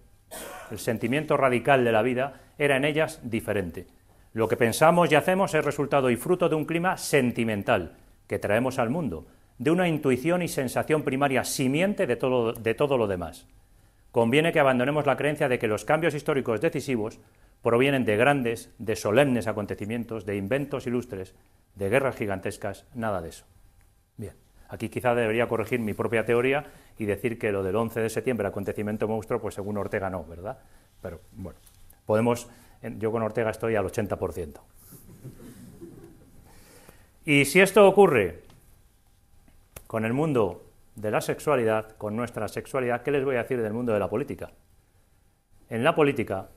S2: el sentimiento radical de la vida era en ellas diferente. Lo que pensamos y hacemos es resultado y fruto de un clima sentimental que traemos al mundo, de una intuición y sensación primaria simiente de todo, lo demás. Conviene que abandonemos la creencia de que los cambios históricos decisivos provienen de grandes, de solemnes acontecimientos, de inventos ilustres, de guerras gigantescas, nada de eso. Bien, aquí quizá debería corregir mi propia teoría y decir que lo del 11 de septiembre, acontecimiento monstruo, pues según Ortega no, ¿verdad? Pero bueno, podemos, yo con Ortega estoy al 80%. Y si esto ocurre con el mundo de la sexualidad, con nuestra sexualidad, ¿qué les voy a decir del mundo de la política? En la política,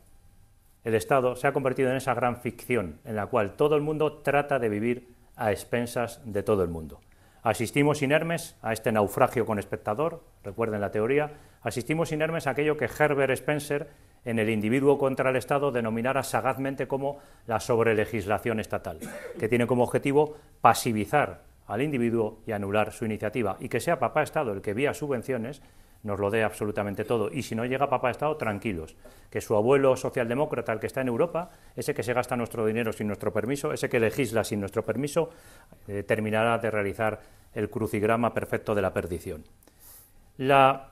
S2: el Estado se ha convertido en esa gran ficción en la cual todo el mundo trata de vivir a expensas de todo el mundo. Asistimos inermes a este naufragio con espectador, recuerden la teoría, asistimos inermes a aquello que Herbert Spencer en el individuo contra el Estado denominara sagazmente como la sobrelegislación estatal, que tiene como objetivo pasivizar al individuo y anular su iniciativa, y que sea papá Estado el que vía subvenciones nos lo dé absolutamente todo. Y si no llega papá Estado, tranquilos. Que su abuelo socialdemócrata, el que está en Europa, ese que se gasta nuestro dinero sin nuestro permiso, ese que legisla sin nuestro permiso, eh, terminará de realizar el crucigrama perfecto de la perdición. La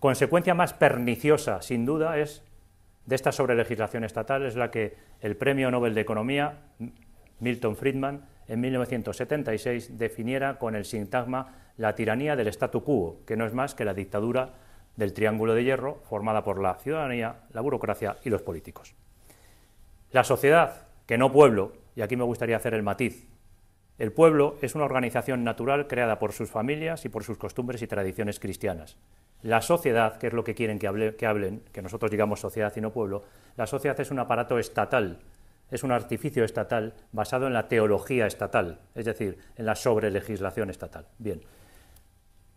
S2: consecuencia más perniciosa, sin duda, es de esta sobrelegislación estatal, es la que el Premio Nobel de Economía, Milton Friedman, en 1976 definiera con el sintagma la tiranía del statu quo, que no es más que la dictadura del triángulo de hierro formada por la ciudadanía, la burocracia y los políticos. La sociedad, que no pueblo, y aquí me gustaría hacer el matiz, el pueblo es una organización natural creada por sus familias y por sus costumbres y tradiciones cristianas. La sociedad, que es lo que quieren que, hablen, que nosotros digamos sociedad y no pueblo, la sociedad es un aparato estatal es un artificio estatal basado en la teología estatal, es decir, en la sobrelegislación estatal. Bien.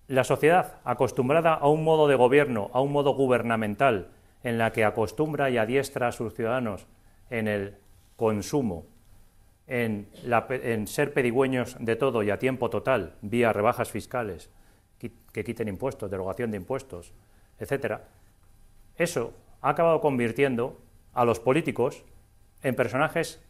S2: La sociedad, acostumbrada a un modo de gobierno, a un modo gubernamental, en la que acostumbra y adiestra a sus ciudadanos en el consumo, en, en ser pedigüeños de todo y a tiempo total, vía rebajas fiscales, que quiten impuestos, derogación de impuestos, etc., eso ha acabado convirtiendo a los políticos en personajes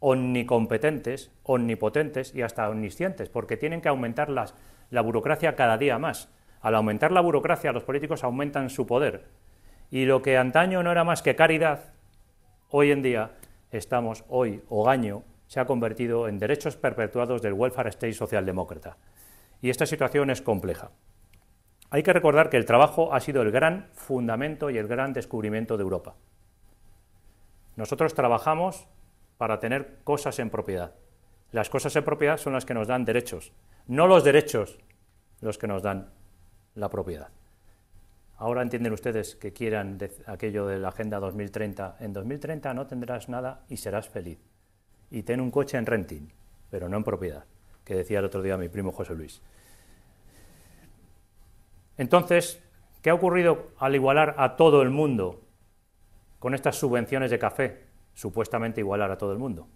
S2: omnicompetentes, omnipotentes y hasta omniscientes, porque tienen que aumentar la burocracia cada día más. Al aumentar la burocracia, los políticos aumentan su poder. Y lo que antaño no era más que caridad, hoy en día estamos, hoy, o gaño, se ha convertido en derechos perpetuados del welfare state socialdemócrata. Y esta situación es compleja. Hay que recordar que el trabajo ha sido el gran fundamento y el gran descubrimiento de Europa. Nosotros trabajamos para tener cosas en propiedad. Las cosas en propiedad son las que nos dan derechos, no los derechos los que nos dan la propiedad. Ahora entienden ustedes que quieran aquello de la Agenda 2030. En 2030 no tendrás nada y serás feliz. Y ten un coche en renting, pero no en propiedad, que decía el otro día mi primo José Luis. Entonces, ¿qué ha ocurrido al igualar a todo el mundo con estas subvenciones de café, supuestamente igualar a todo el mundo.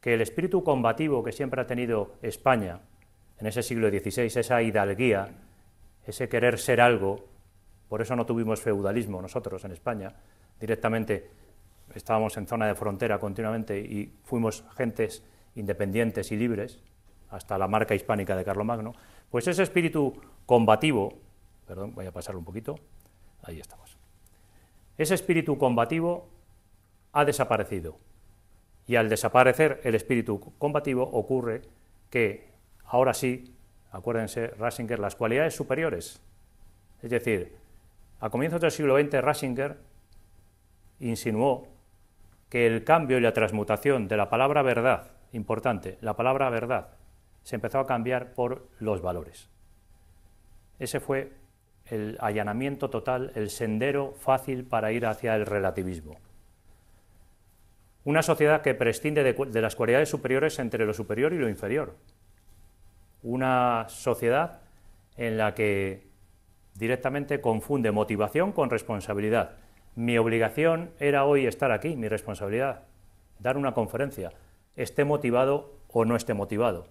S2: Que el espíritu combativo que siempre ha tenido España en ese siglo XVI, esa hidalguía, ese querer ser algo, por eso no tuvimos feudalismo nosotros en España, directamente estábamos en zona de frontera continuamente y fuimos gentes independientes y libres, hasta la marca hispánica de Carlomagno, pues ese espíritu combativo, perdón, voy a pasarlo un poquito, ahí estamos ese espíritu combativo ha desaparecido. Y al desaparecer el espíritu combativo ocurre que ahora sí, acuérdense Rasinger, las cualidades superiores. Es decir, a comienzos del siglo XX Rasinger insinuó que el cambio y la transmutación de la palabra verdad, importante, la palabra verdad, se empezó a cambiar por los valores. Ese fue el allanamiento total, el sendero fácil para ir hacia el relativismo. Una sociedad que prescinde de, las cualidades superiores entre lo superior y lo inferior. Una sociedad en la que directamente confunde motivación con responsabilidad. Mi obligación era hoy estar aquí, mi responsabilidad, dar una conferencia, esté motivado o no esté motivado.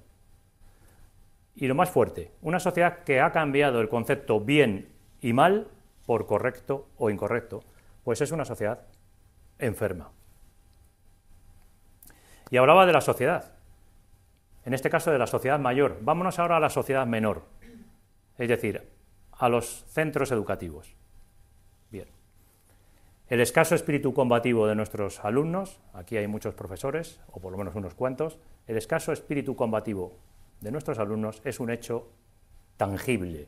S2: Y lo más fuerte, una sociedad que ha cambiado el concepto bien y mal por correcto o incorrecto, pues es una sociedad enferma. Y hablaba de la sociedad, en este caso de la sociedad mayor. Vámonos ahora a la sociedad menor, es decir, a los centros educativos. Bien. El escaso espíritu combativo de nuestros alumnos, aquí hay muchos profesores, o por lo menos unos cuantos, el escaso espíritu combativo de nuestros alumnos es un hecho tangible,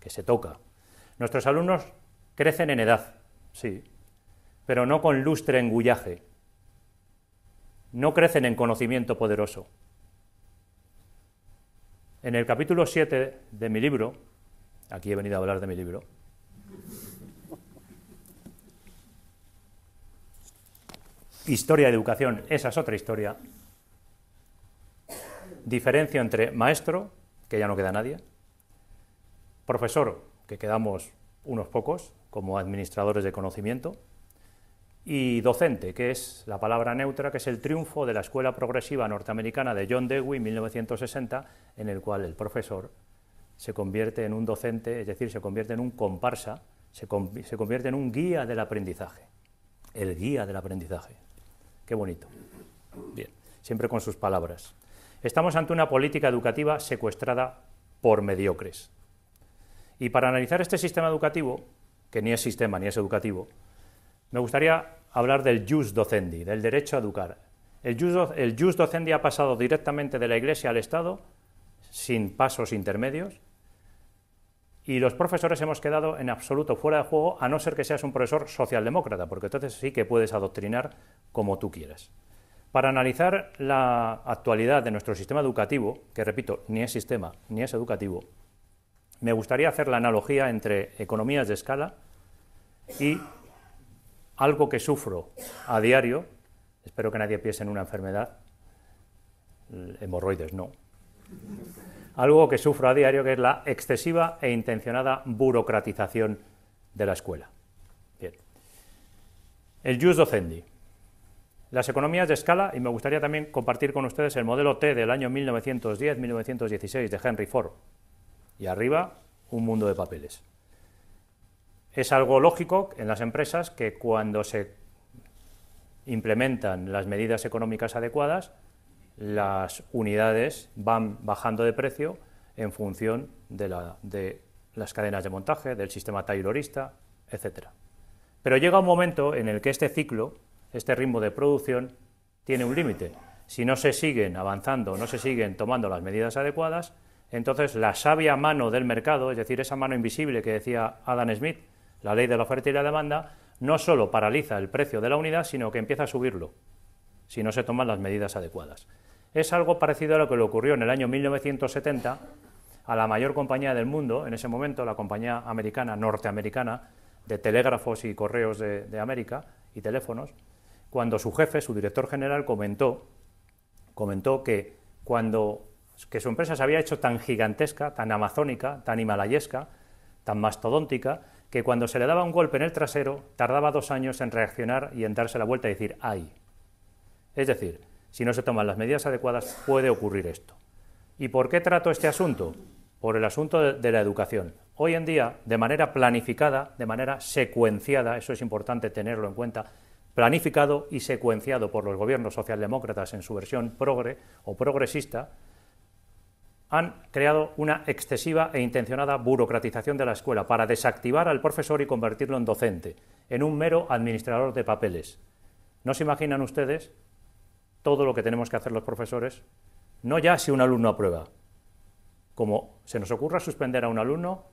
S2: que se toca. Nuestros alumnos crecen en edad, sí, pero no con lustre engullaje. No crecen en conocimiento poderoso. En el capítulo 7 de mi libro, aquí he venido a hablar de mi libro, Historia de Educación, esa es otra historia, Diferencia entre maestro, que ya no queda nadie, profesor, que quedamos unos pocos como administradores de conocimiento, y docente, que es la palabra neutra, que es el triunfo de la escuela progresiva norteamericana de John Dewey en 1960, en el cual el profesor se convierte en un docente, es decir, se convierte en un comparsa, se convierte en un guía del aprendizaje. El guía del aprendizaje. Qué bonito. Bien, siempre con sus palabras. Estamos ante una política educativa secuestrada por mediocres. Y para analizar este sistema educativo, que ni es sistema ni es educativo, me gustaría hablar del jus docendi, del derecho a educar. El jus, docendi ha pasado directamente de la Iglesia al Estado, sin pasos intermedios, y los profesores hemos quedado en absoluto fuera de juego, a no ser que seas un profesor socialdemócrata, porque entonces sí que puedes adoctrinar como tú quieras. Para analizar la actualidad de nuestro sistema educativo, que repito, ni es sistema ni es educativo, me gustaría hacer la analogía entre economías de escala y algo que sufro a diario, espero que nadie piense en una enfermedad, hemorroides no, algo que sufro a diario que es la excesiva e intencionada burocratización de la escuela. El jus docendi las economías de escala, y me gustaría también compartir con ustedes el modelo T del año 1910-1916 de Henry Ford. Y arriba, un mundo de papeles. Es algo lógico en las empresas que cuando se implementan las medidas económicas adecuadas, las unidades van bajando de precio en función de, de las cadenas de montaje, del sistema taylorista, etc. Pero llega un momento en el que este ciclo este ritmo de producción tiene un límite. Si no se siguen avanzando, no se siguen tomando las medidas adecuadas, entonces la sabia mano del mercado, es decir, esa mano invisible que decía Adam Smith, la ley de la oferta y la demanda, no solo paraliza el precio de la unidad, sino que empieza a subirlo, si no se toman las medidas adecuadas. Es algo parecido a lo que le ocurrió en el año 1970 a la mayor compañía del mundo, en ese momento la compañía americana, norteamericana, de telégrafos y correos de, de América y teléfonos, cuando su jefe, su director general, comentó, comentó que cuando su empresa se había hecho tan gigantesca, tan amazónica, tan himalayesca, tan mastodóntica, que cuando se le daba un golpe en el trasero tardaba dos años en reaccionar y en darse la vuelta y decir, ¡ay! Es decir, si no se toman las medidas adecuadas puede ocurrir esto. ¿Y por qué trato este asunto? Por el asunto de la educación. Hoy en día, de manera planificada, de manera secuenciada, eso es importante tenerlo en cuenta, planificado y secuenciado por los gobiernos socialdemócratas en su versión progre o progresista, han creado una excesiva e intencionada burocratización de la escuela para desactivar al profesor y convertirlo en docente, en un mero administrador de papeles. ¿No se imaginan ustedes todo lo que tenemos que hacer los profesores? No ya si un alumno aprueba. Como se nos ocurra suspender a un alumno,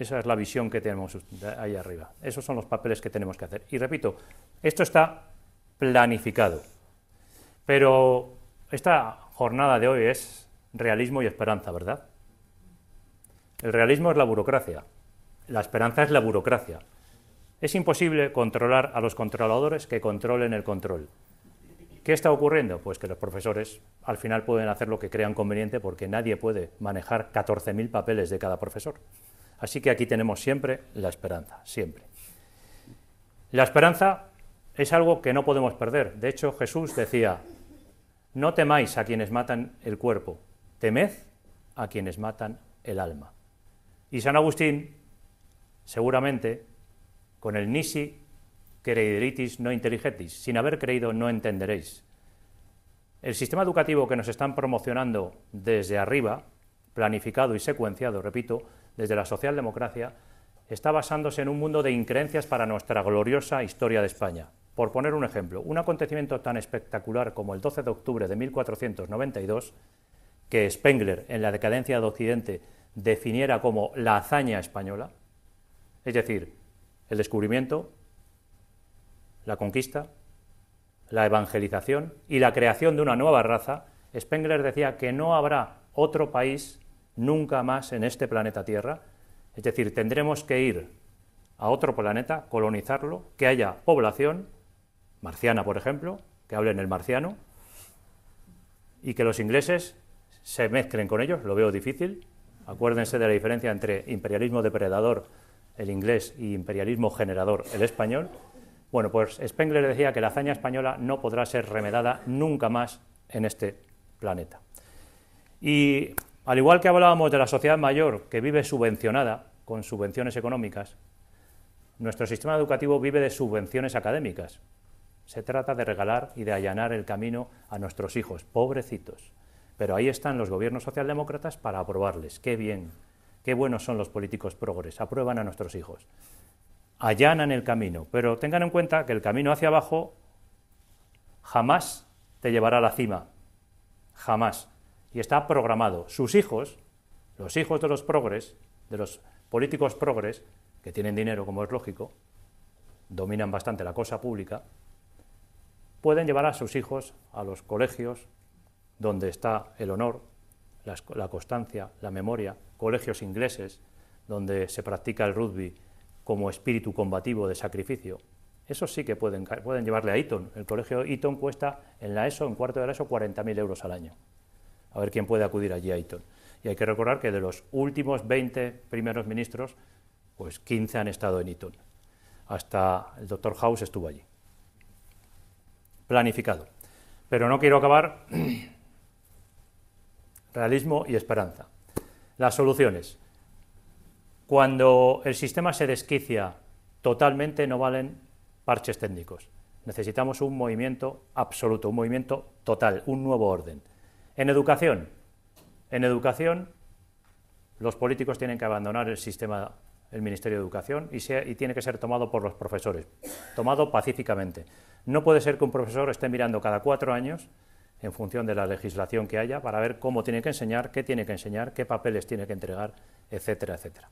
S2: esa es la visión que tenemos ahí arriba. Esos son los papeles que tenemos que hacer. Y repito, esto está planificado. Pero esta jornada de hoy es realismo y esperanza, ¿verdad? El realismo es la burocracia. La esperanza es la burocracia. Es imposible controlar a los controladores que controlen el control. ¿Qué está ocurriendo? Pues que los profesores al final pueden hacer lo que crean conveniente porque nadie puede manejar 14.000 papeles de cada profesor. Así que aquí tenemos siempre la esperanza, siempre. La esperanza es algo que no podemos perder. De hecho, Jesús decía, no temáis a quienes matan el cuerpo, temed a quienes matan el alma. Y San Agustín, seguramente, con el nisi crederitis no intelligetis, sin haber creído no entenderéis. El sistema educativo que nos están promocionando desde arriba, planificado y secuenciado, repito, desde la socialdemocracia, está basándose en un mundo de increencias para nuestra gloriosa historia de España. Por poner un ejemplo, un acontecimiento tan espectacular como el 12 de octubre de 1492, que Spengler en la decadencia de Occidente definiera como la hazaña española, es decir, el descubrimiento, la conquista, la evangelización y la creación de una nueva raza, Spengler decía que no habrá otro país nunca más en este planeta Tierra. Es decir, tendremos que ir a otro planeta, colonizarlo, que haya población, marciana por ejemplo, que hablen el marciano, y que los ingleses se mezclen con ellos, lo veo difícil. Acuérdense de la diferencia entre imperialismo depredador, el inglés, y imperialismo generador, el español. Bueno, pues Spengler decía que la hazaña española no podrá ser remedada nunca más en este planeta. Y al igual que hablábamos de la sociedad mayor que vive subvencionada con subvenciones económicas, nuestro sistema educativo vive de subvenciones académicas. Se trata de regalar y de allanar el camino a nuestros hijos, pobrecitos. Pero ahí están los gobiernos socialdemócratas para aprobarles. Qué bien, qué buenos son los políticos progres, aprueban a nuestros hijos. Allanan el camino, pero tengan en cuenta que el camino hacia abajo jamás te llevará a la cima. Jamás y está programado. Sus hijos, los hijos de los progres, de los políticos progres, que tienen dinero como es lógico, dominan bastante la cosa pública, pueden llevar a sus hijos a los colegios donde está el honor, la, constancia, la memoria, colegios ingleses donde se practica el rugby como espíritu combativo de sacrificio. Eso sí que pueden, pueden llevarle a Eton. El colegio Eton cuesta en la ESO, en cuarto de la ESO, 40.000 euros al año a ver quién puede acudir allí a Eton. Y hay que recordar que de los últimos 20 primeros ministros, pues 15 han estado en Eton. Hasta el doctor House estuvo allí. Planificado. Pero no quiero acabar. Realismo y esperanza. Las soluciones. Cuando el sistema se desquicia totalmente, no valen parches técnicos. Necesitamos un movimiento absoluto, un movimiento total, un nuevo orden. En educación, en educación los políticos tienen que abandonar el sistema, el Ministerio de Educación, y, y tiene que ser tomado por los profesores, tomado pacíficamente. No puede ser que un profesor esté mirando cada cuatro años en función de la legislación que haya, para ver cómo tiene que enseñar, qué tiene que enseñar, qué papeles tiene que entregar, etcétera, etcétera.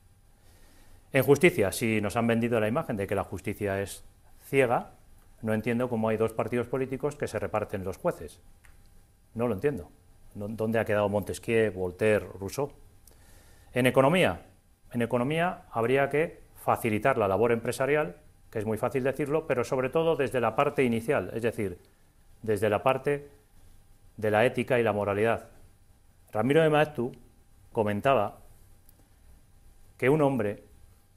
S2: En justicia, si nos han vendido la imagen de que la justicia es ciega, no entiendo cómo hay dos partidos políticos que se reparten los jueces. No lo entiendo. ¿Dónde ha quedado Montesquieu, Voltaire, Rousseau? En economía, en economía habría que facilitar la labor empresarial, que es muy fácil decirlo, pero sobre todo desde la parte inicial, es decir, desde la parte de la ética y la moralidad. Ramiro de Maestu comentaba que un hombre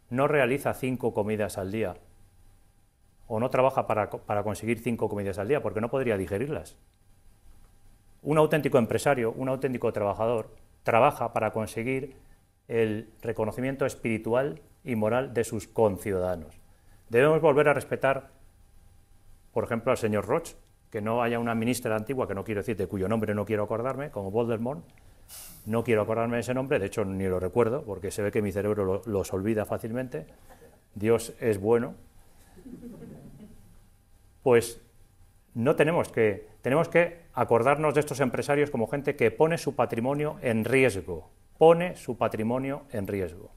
S2: no realiza cinco comidas al día o no trabaja para conseguir cinco comidas al día porque no podría digerirlas. Un auténtico empresario, un auténtico trabajador, trabaja para conseguir el reconocimiento espiritual y moral de sus conciudadanos. Debemos volver a respetar, por ejemplo, al señor Roche, que no haya una ministra antigua, que no quiero decir de cuyo nombre no quiero acordarme, como Voldemort, no quiero acordarme de ese nombre, de hecho ni lo recuerdo, porque se ve que mi cerebro los olvida fácilmente. Dios es bueno. Pues no tenemos que tenemos que acordarnos de estos empresarios como gente que pone su patrimonio en riesgo, pone su patrimonio en riesgo.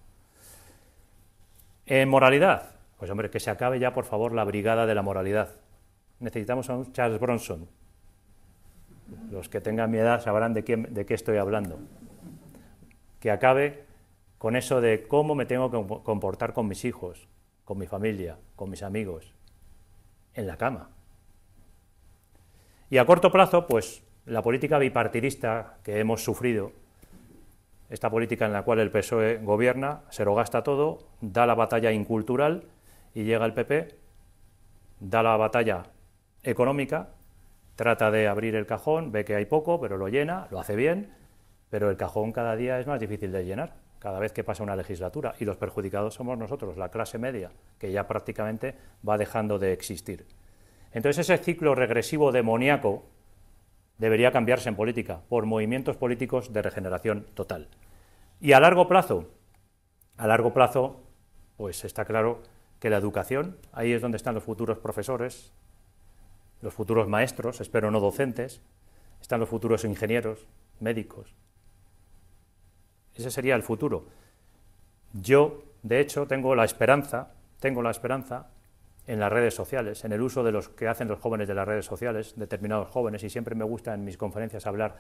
S2: En moralidad, pues hombre, que se acabe ya por favor la brigada de la moralidad. Necesitamos a un Charles Bronson. Los que tengan mi edad sabrán de, de qué estoy hablando. Que acabe con eso de cómo me tengo que comportar con mis hijos, con mi familia, con mis amigos, en la cama. Y a corto plazo, pues la política bipartidista que hemos sufrido, esta política en la cual el PSOE gobierna, se lo gasta todo, da la batalla incultural y llega el PP, da la batalla económica, trata de abrir el cajón, ve que hay poco, pero lo llena, lo hace bien, pero el cajón cada día es más difícil de llenar, cada vez que pasa una legislatura, y los perjudicados somos nosotros, la clase media, que ya prácticamente va dejando de existir. Entonces ese ciclo regresivo demoníaco debería cambiarse en política por movimientos políticos de regeneración total. Y a largo plazo, a largo plazo, pues está claro que la educación, ahí es donde están los futuros profesores, los futuros maestros, espero no docentes, están los futuros ingenieros, médicos. Ese sería el futuro. Yo, de hecho, tengo la esperanza, tengo la esperanza en las redes sociales, en el uso de los que hacen los jóvenes de las redes sociales, determinados jóvenes, y siempre me gusta en mis conferencias hablar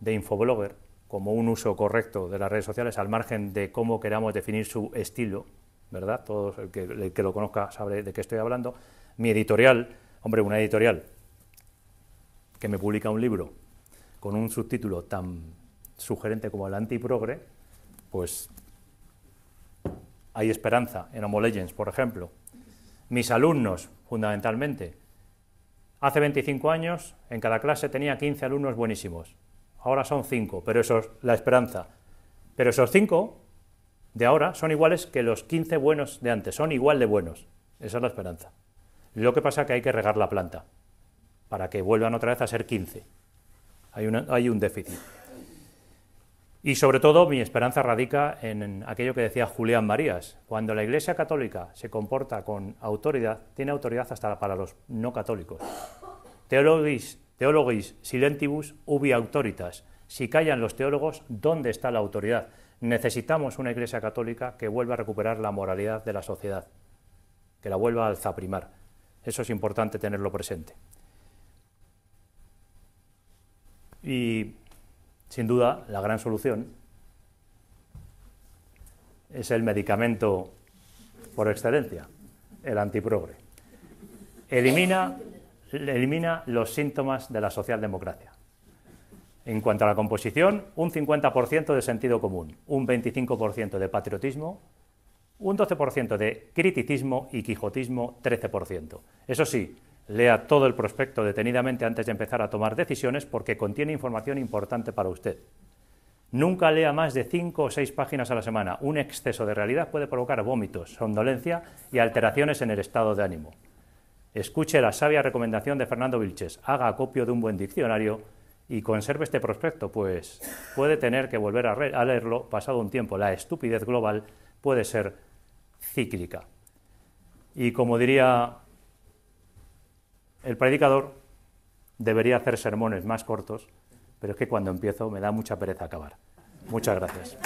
S2: de infoblogger como un uso correcto de las redes sociales al margen de cómo queramos definir su estilo, ¿verdad? todo el que, lo conozca sabe de qué estoy hablando. Mi editorial, hombre, una editorial que me publica un libro con un subtítulo tan sugerente como el antiprogre, pues hay esperanza en Homo Legends, por ejemplo, mis alumnos, fundamentalmente. Hace 25 años, en cada clase tenía 15 alumnos buenísimos. Ahora son 5, pero eso es la esperanza. Pero esos 5 de ahora son iguales que los 15 buenos de antes, son igual de buenos. Esa es la esperanza. Lo que pasa es que hay que regar la planta para que vuelvan otra vez a ser 15. Hay, hay un déficit. Y sobre todo mi esperanza radica en aquello que decía Julián Marías, cuando la Iglesia Católica se comporta con autoridad, tiene autoridad hasta para los no católicos. Teologis, teologis silentibus ubi autoritas. Si callan los teólogos, ¿dónde está la autoridad? Necesitamos una Iglesia Católica que vuelva a recuperar la moralidad de la sociedad, que la vuelva a alzaprimar. Eso es importante tenerlo presente. Y sin duda, la gran solución es el medicamento por excelencia, el antiprogre. Elimina, elimina los síntomas de la socialdemocracia. En cuanto a la composición, un 50% de sentido común, un 25% de patriotismo, un 12% de criticismo y quijotismo, 13%. Eso sí, Lea todo el prospecto detenidamente antes de empezar a tomar decisiones porque contiene información importante para usted. Nunca lea más de cinco o seis páginas a la semana. Un exceso de realidad puede provocar vómitos, somnolencia y alteraciones en el estado de ánimo. Escuche la sabia recomendación de Fernando Vilches, haga acopio de un buen diccionario y conserve este prospecto, pues puede tener que volver a leerlo pasado un tiempo. La estupidez global puede ser cíclica. Y como diría el predicador debería hacer sermones más cortos, pero es que cuando empiezo me da mucha pereza acabar. Muchas gracias.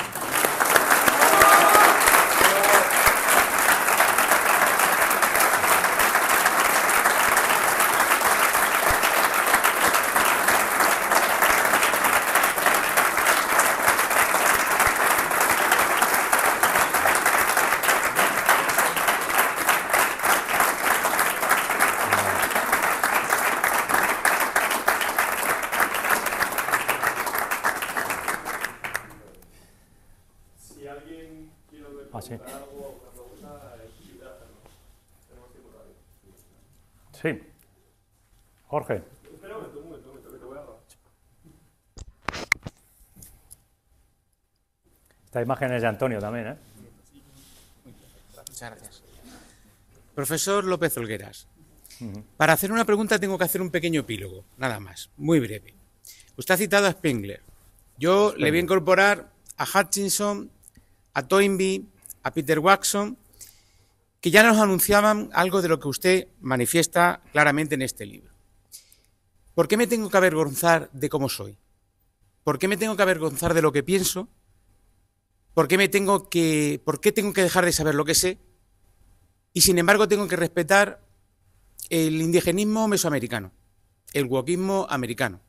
S2: imágenes de Antonio también. ¿eh? Muchas gracias. Profesor López Olgueras,
S3: para hacer una pregunta tengo que hacer un pequeño epílogo, nada más, muy breve. Usted ha citado a
S1: Spengler. Yo le voy a incorporar a Hutchinson, a Toynbee, a Peter Watson, que ya nos anunciaban algo de lo que usted manifiesta claramente en este libro. ¿Por qué me tengo que avergonzar de cómo soy? ¿Por qué me tengo que avergonzar de lo que pienso ¿Por qué, tengo que, dejar de saber lo que sé? Y sin embargo tengo que respetar el indigenismo mesoamericano, el wokismo americano,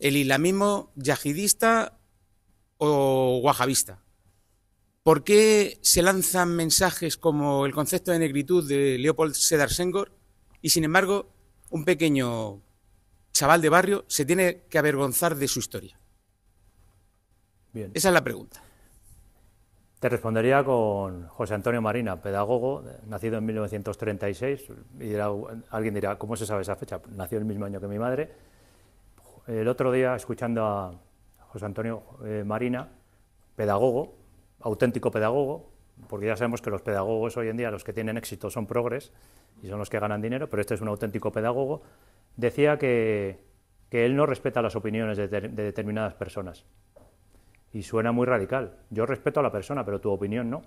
S1: el islamismo yahidista o wahabista. ¿Por qué se lanzan mensajes como el concepto de negritud de Leopold Sedar Senghor y sin embargo un pequeño chaval de barrio se tiene que avergonzar de su historia?
S2: Esa es la pregunta. Te respondería con José Antonio Marina, pedagogo, nacido en 1936. Y alguien dirá, ¿cómo se sabe esa fecha? Nació el mismo año que mi madre. El otro día, escuchando a José Antonio eh, Marina, pedagogo, auténtico pedagogo, porque ya sabemos que los pedagogos hoy en día, los que tienen éxito, son progres y son los que ganan dinero, pero este es un auténtico pedagogo, decía que, que él no respeta las opiniones de, de determinadas personas y suena muy radical. Yo respeto a la persona, pero tu opinión no.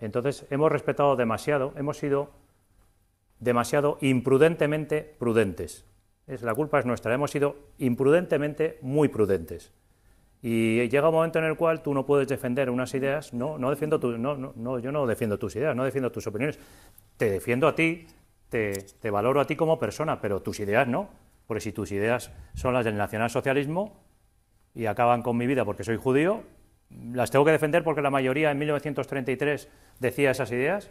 S2: Entonces hemos respetado demasiado, hemos sido demasiado imprudentemente prudentes. Es, la culpa es nuestra, hemos sido imprudentemente muy prudentes. Y llega un momento en el cual tú no puedes defender unas ideas, no, no defiendo no, no, yo no defiendo tus ideas, no defiendo tus opiniones, te defiendo a ti, te, te valoro a ti como persona, pero tus ideas no, porque si tus ideas son las del nacionalsocialismo, y acaban con mi vida porque soy judío, las tengo que defender porque la mayoría en 1933 decía esas ideas.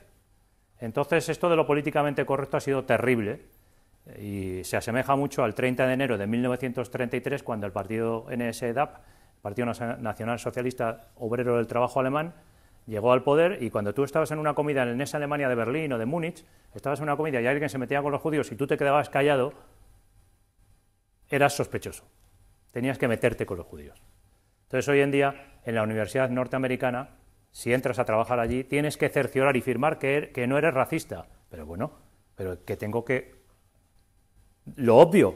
S2: Entonces esto de lo políticamente correcto ha sido terrible y se asemeja mucho al 30 de enero de 1933 cuando el partido NSDAP, el Partido Nacional Socialista Obrero del Trabajo Alemán, llegó al poder y cuando tú estabas en una comida en esa Alemania de Berlín o de Múnich, estabas en una comida y alguien se metía con los judíos y tú te quedabas callado, eras sospechoso tenías que meterte con los judíos. Entonces hoy en día, en la universidad norteamericana, si entras a trabajar allí, tienes que cerciorar y firmar que, er, que no eres racista. Pero bueno, pero que tengo que... Lo obvio.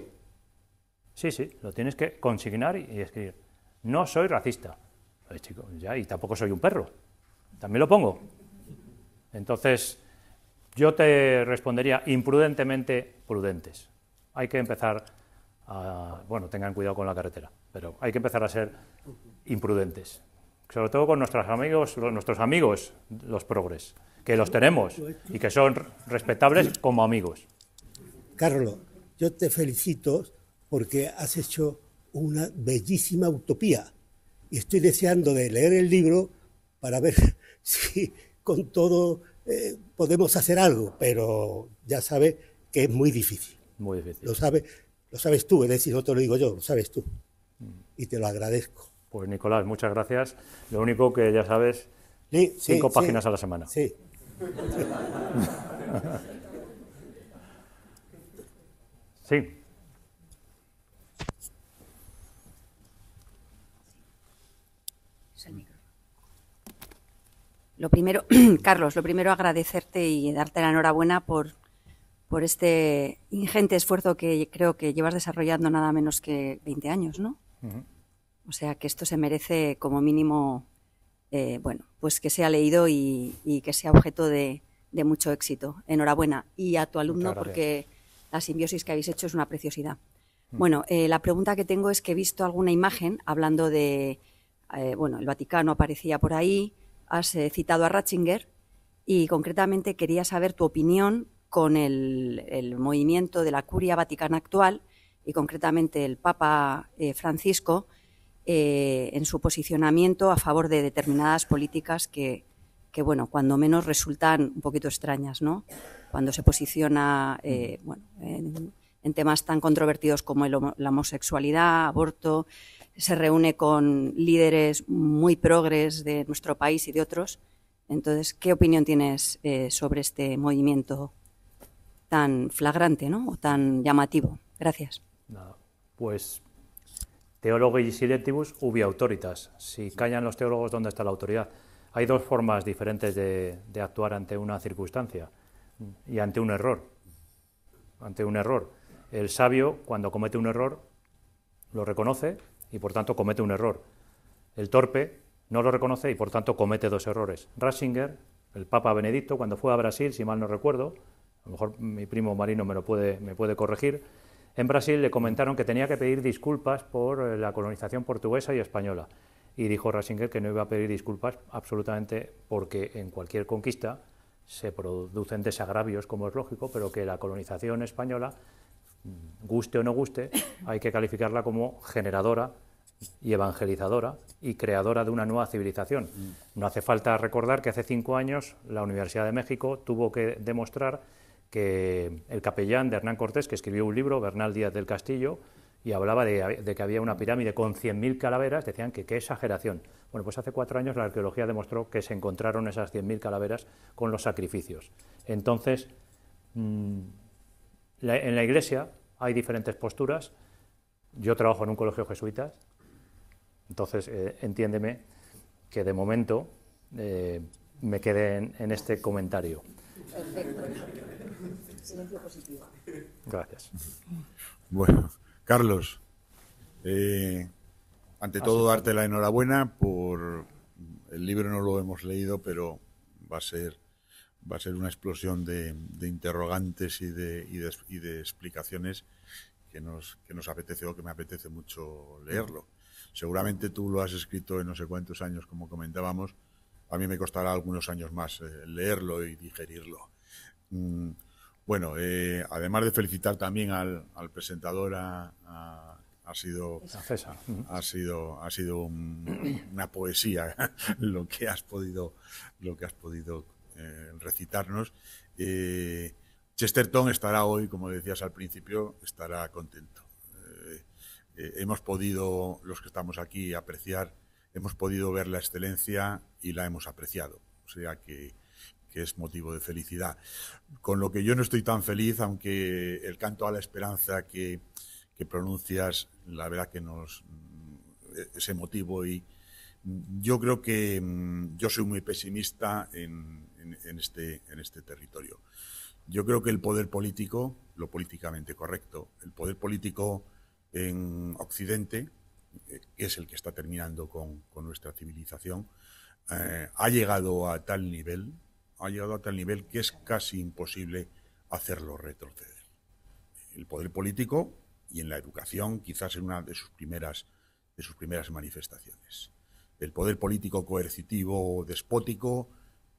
S2: Sí, sí, lo tienes que consignar y, escribir. No soy racista. ya, y tampoco soy un perro. También lo pongo. Entonces, yo te respondería imprudentemente prudentes. Hay que empezar bueno, tengan cuidado con la carretera, pero hay que empezar a ser imprudentes, sobre todo con nuestros amigos, nuestros amigos, los progres, que los tenemos y que son respetables como amigos.
S4: Carlos, yo te felicito porque has hecho una bellísima utopía y estoy deseando de leer el libro para ver si con todo eh, podemos hacer algo, pero ya sabes que es muy difícil. Muy difícil. Lo sabes lo sabes tú, es decir, no te lo digo yo, lo sabes tú. Mm. Y te lo agradezco.
S2: Pues Nicolás, muchas gracias. Lo único que ya sabes, cinco páginas a la semana. Sí.
S4: sí.
S5: Lo primero, Carlos, lo primero agradecerte y darte la enhorabuena por por este ingente esfuerzo que creo que llevas desarrollando nada menos que 20 años, ¿no? O sea que esto se merece como mínimo, eh, bueno, pues que sea leído y, que sea objeto de, mucho éxito. Enhorabuena. Y a tu alumno, porque la simbiosis que habéis hecho es una preciosidad. Mm. Bueno, eh, la pregunta que tengo es que he visto alguna imagen hablando de, eh, bueno, el Vaticano aparecía por ahí, has citado a Ratzinger y concretamente quería saber tu opinión con el, movimiento de la curia vaticana actual y concretamente el Papa eh, Francisco eh, en su posicionamiento a favor de determinadas políticas que, bueno, cuando menos resultan un poquito extrañas, ¿no? Cuando se posiciona eh, mm. bueno, en, temas tan controvertidos como la homosexualidad, aborto, se reúne con líderes muy progres de nuestro país y de otros. Entonces, ¿qué opinión tienes sobre este movimiento? tan flagrante ¿no? o tan llamativo. Gracias.
S2: Pues teólogo y ubi autoritas. Si callan los teólogos, ¿dónde está la autoridad? Hay dos formas diferentes de, de actuar ante una circunstancia y ante un error. Ante un error. El sabio, cuando comete un error, lo reconoce y por tanto comete un error. El torpe no lo reconoce y por tanto comete dos errores. Ratzinger, el Papa Benedicto, cuando fue a Brasil, si mal no recuerdo, a lo mejor mi primo marino me lo puede, me puede corregir, en Brasil le comentaron que tenía que pedir disculpas por eh, la colonización portuguesa y española. Y dijo Rasinger que no iba a pedir disculpas absolutamente porque en cualquier conquista se producen desagravios, como es lógico, pero que la colonización española, mm, guste o no guste, hay que calificarla como generadora y evangelizadora y creadora de una nueva civilización. Mm. No hace falta recordar que hace cinco años la Universidad de México tuvo que demostrar que el capellán de Hernán Cortés, que escribió un libro, Bernal Díaz del Castillo, y hablaba de, que había una pirámide con 100.000 calaveras, decían que qué exageración. Bueno, pues hace cuatro años la arqueología demostró que se encontraron esas 100.000 calaveras con los sacrificios. Entonces, mm, en la iglesia hay diferentes posturas. Yo trabajo en un colegio jesuita entonces eh, entiéndeme que de momento eh, me quedé en, este comentario.
S4: Gracias. Bueno, Carlos, eh, ante todo, darte la enhorabuena por el libro no lo hemos leído, pero va a ser va a ser una explosión de, interrogantes y de, y de, y de explicaciones que nos, que nos apetece o que me apetece mucho leerlo. Seguramente tú lo has escrito en no sé cuántos años, como comentábamos. A mí me costará algunos años más eh, leerlo y digerirlo. Mm, bueno, eh, además de felicitar también al, presentador, ha sido, ha sido, ha sido una poesía lo que has podido, lo que has podido eh, recitarnos. Eh, Chesterton estará hoy, como decías al principio, estará contento. hemos podido, los que estamos aquí, apreciar, hemos podido ver la excelencia y la hemos apreciado. O sea que que es motivo de felicidad. Con lo que yo no estoy tan feliz, aunque el canto a la esperanza que, pronuncias, la verdad que nos mm, ese motivo y yo creo que mm, yo soy muy pesimista este, en, este, territorio. Yo creo que el poder político, lo políticamente correcto, el poder político en Occidente, eh, que es el que está terminando con, nuestra civilización, eh, ha llegado a tal nivel ha llegado a tal nivel que es casi imposible hacerlo retroceder. El poder político y en la educación, quizás en una de sus primeras, de sus primeras manifestaciones. El poder político coercitivo despótico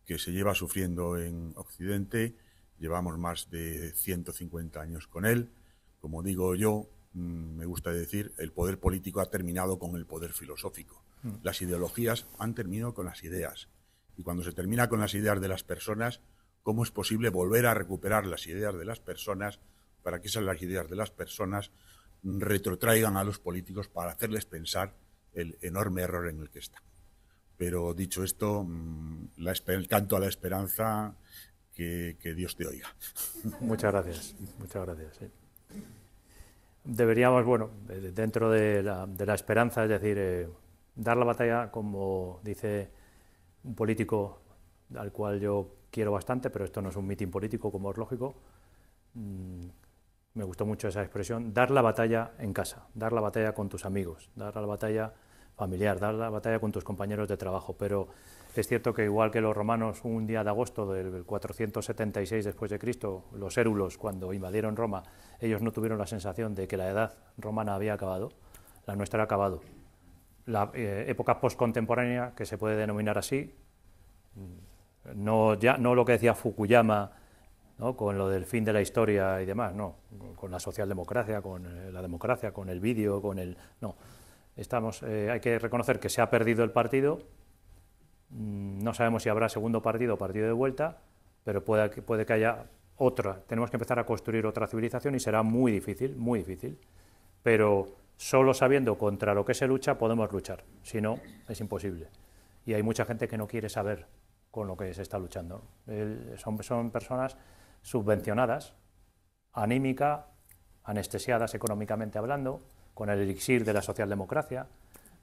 S4: que se lleva sufriendo en Occidente, llevamos más de 150 años con él. Como digo yo, mm, me gusta decir, el poder político ha terminado con el poder filosófico. Mm. Las ideologías han terminado con las ideas y cuando se termina con las ideas de las personas, ¿cómo es posible volver a recuperar las ideas de las personas para que esas ideas de las personas retrotraigan a los políticos para hacerles pensar el enorme error en el que están? Pero dicho esto, mm, el canto a la esperanza, que, Dios te oiga. Muchas gracias, muchas gracias.
S2: Deberíamos, bueno, dentro de la, esperanza, es decir, eh, dar la batalla, como dice un político al cual yo quiero bastante, pero esto no es un mitin político, como es lógico. Mm, me gustó mucho esa expresión, dar la batalla en casa, dar la batalla con tus amigos, dar la batalla familiar, dar la batalla con tus compañeros de trabajo. Pero es cierto que igual que los romanos un día de agosto del 476 después de Cristo, los érulos cuando invadieron Roma, ellos no tuvieron la sensación de que la edad romana había acabado, la nuestra ha acabado la eh, época postcontemporánea, que se puede denominar así, mm, no, ya, no lo que decía Fukuyama ¿no? con lo del fin de la historia y demás, no, con la socialdemocracia, con eh, la democracia, con el vídeo, con el... No, estamos, eh, hay que reconocer que se ha perdido el partido, mm, no sabemos si habrá segundo partido o partido de vuelta, pero puede, puede que haya otra. Tenemos que empezar a construir otra civilización y será muy difícil, muy difícil, pero Solo sabiendo contra lo que se lucha podemos luchar, si no, es imposible. Y hay mucha gente que no quiere saber con lo que se está luchando. son, personas subvencionadas, anímica, anestesiadas económicamente hablando, con el elixir de la socialdemocracia,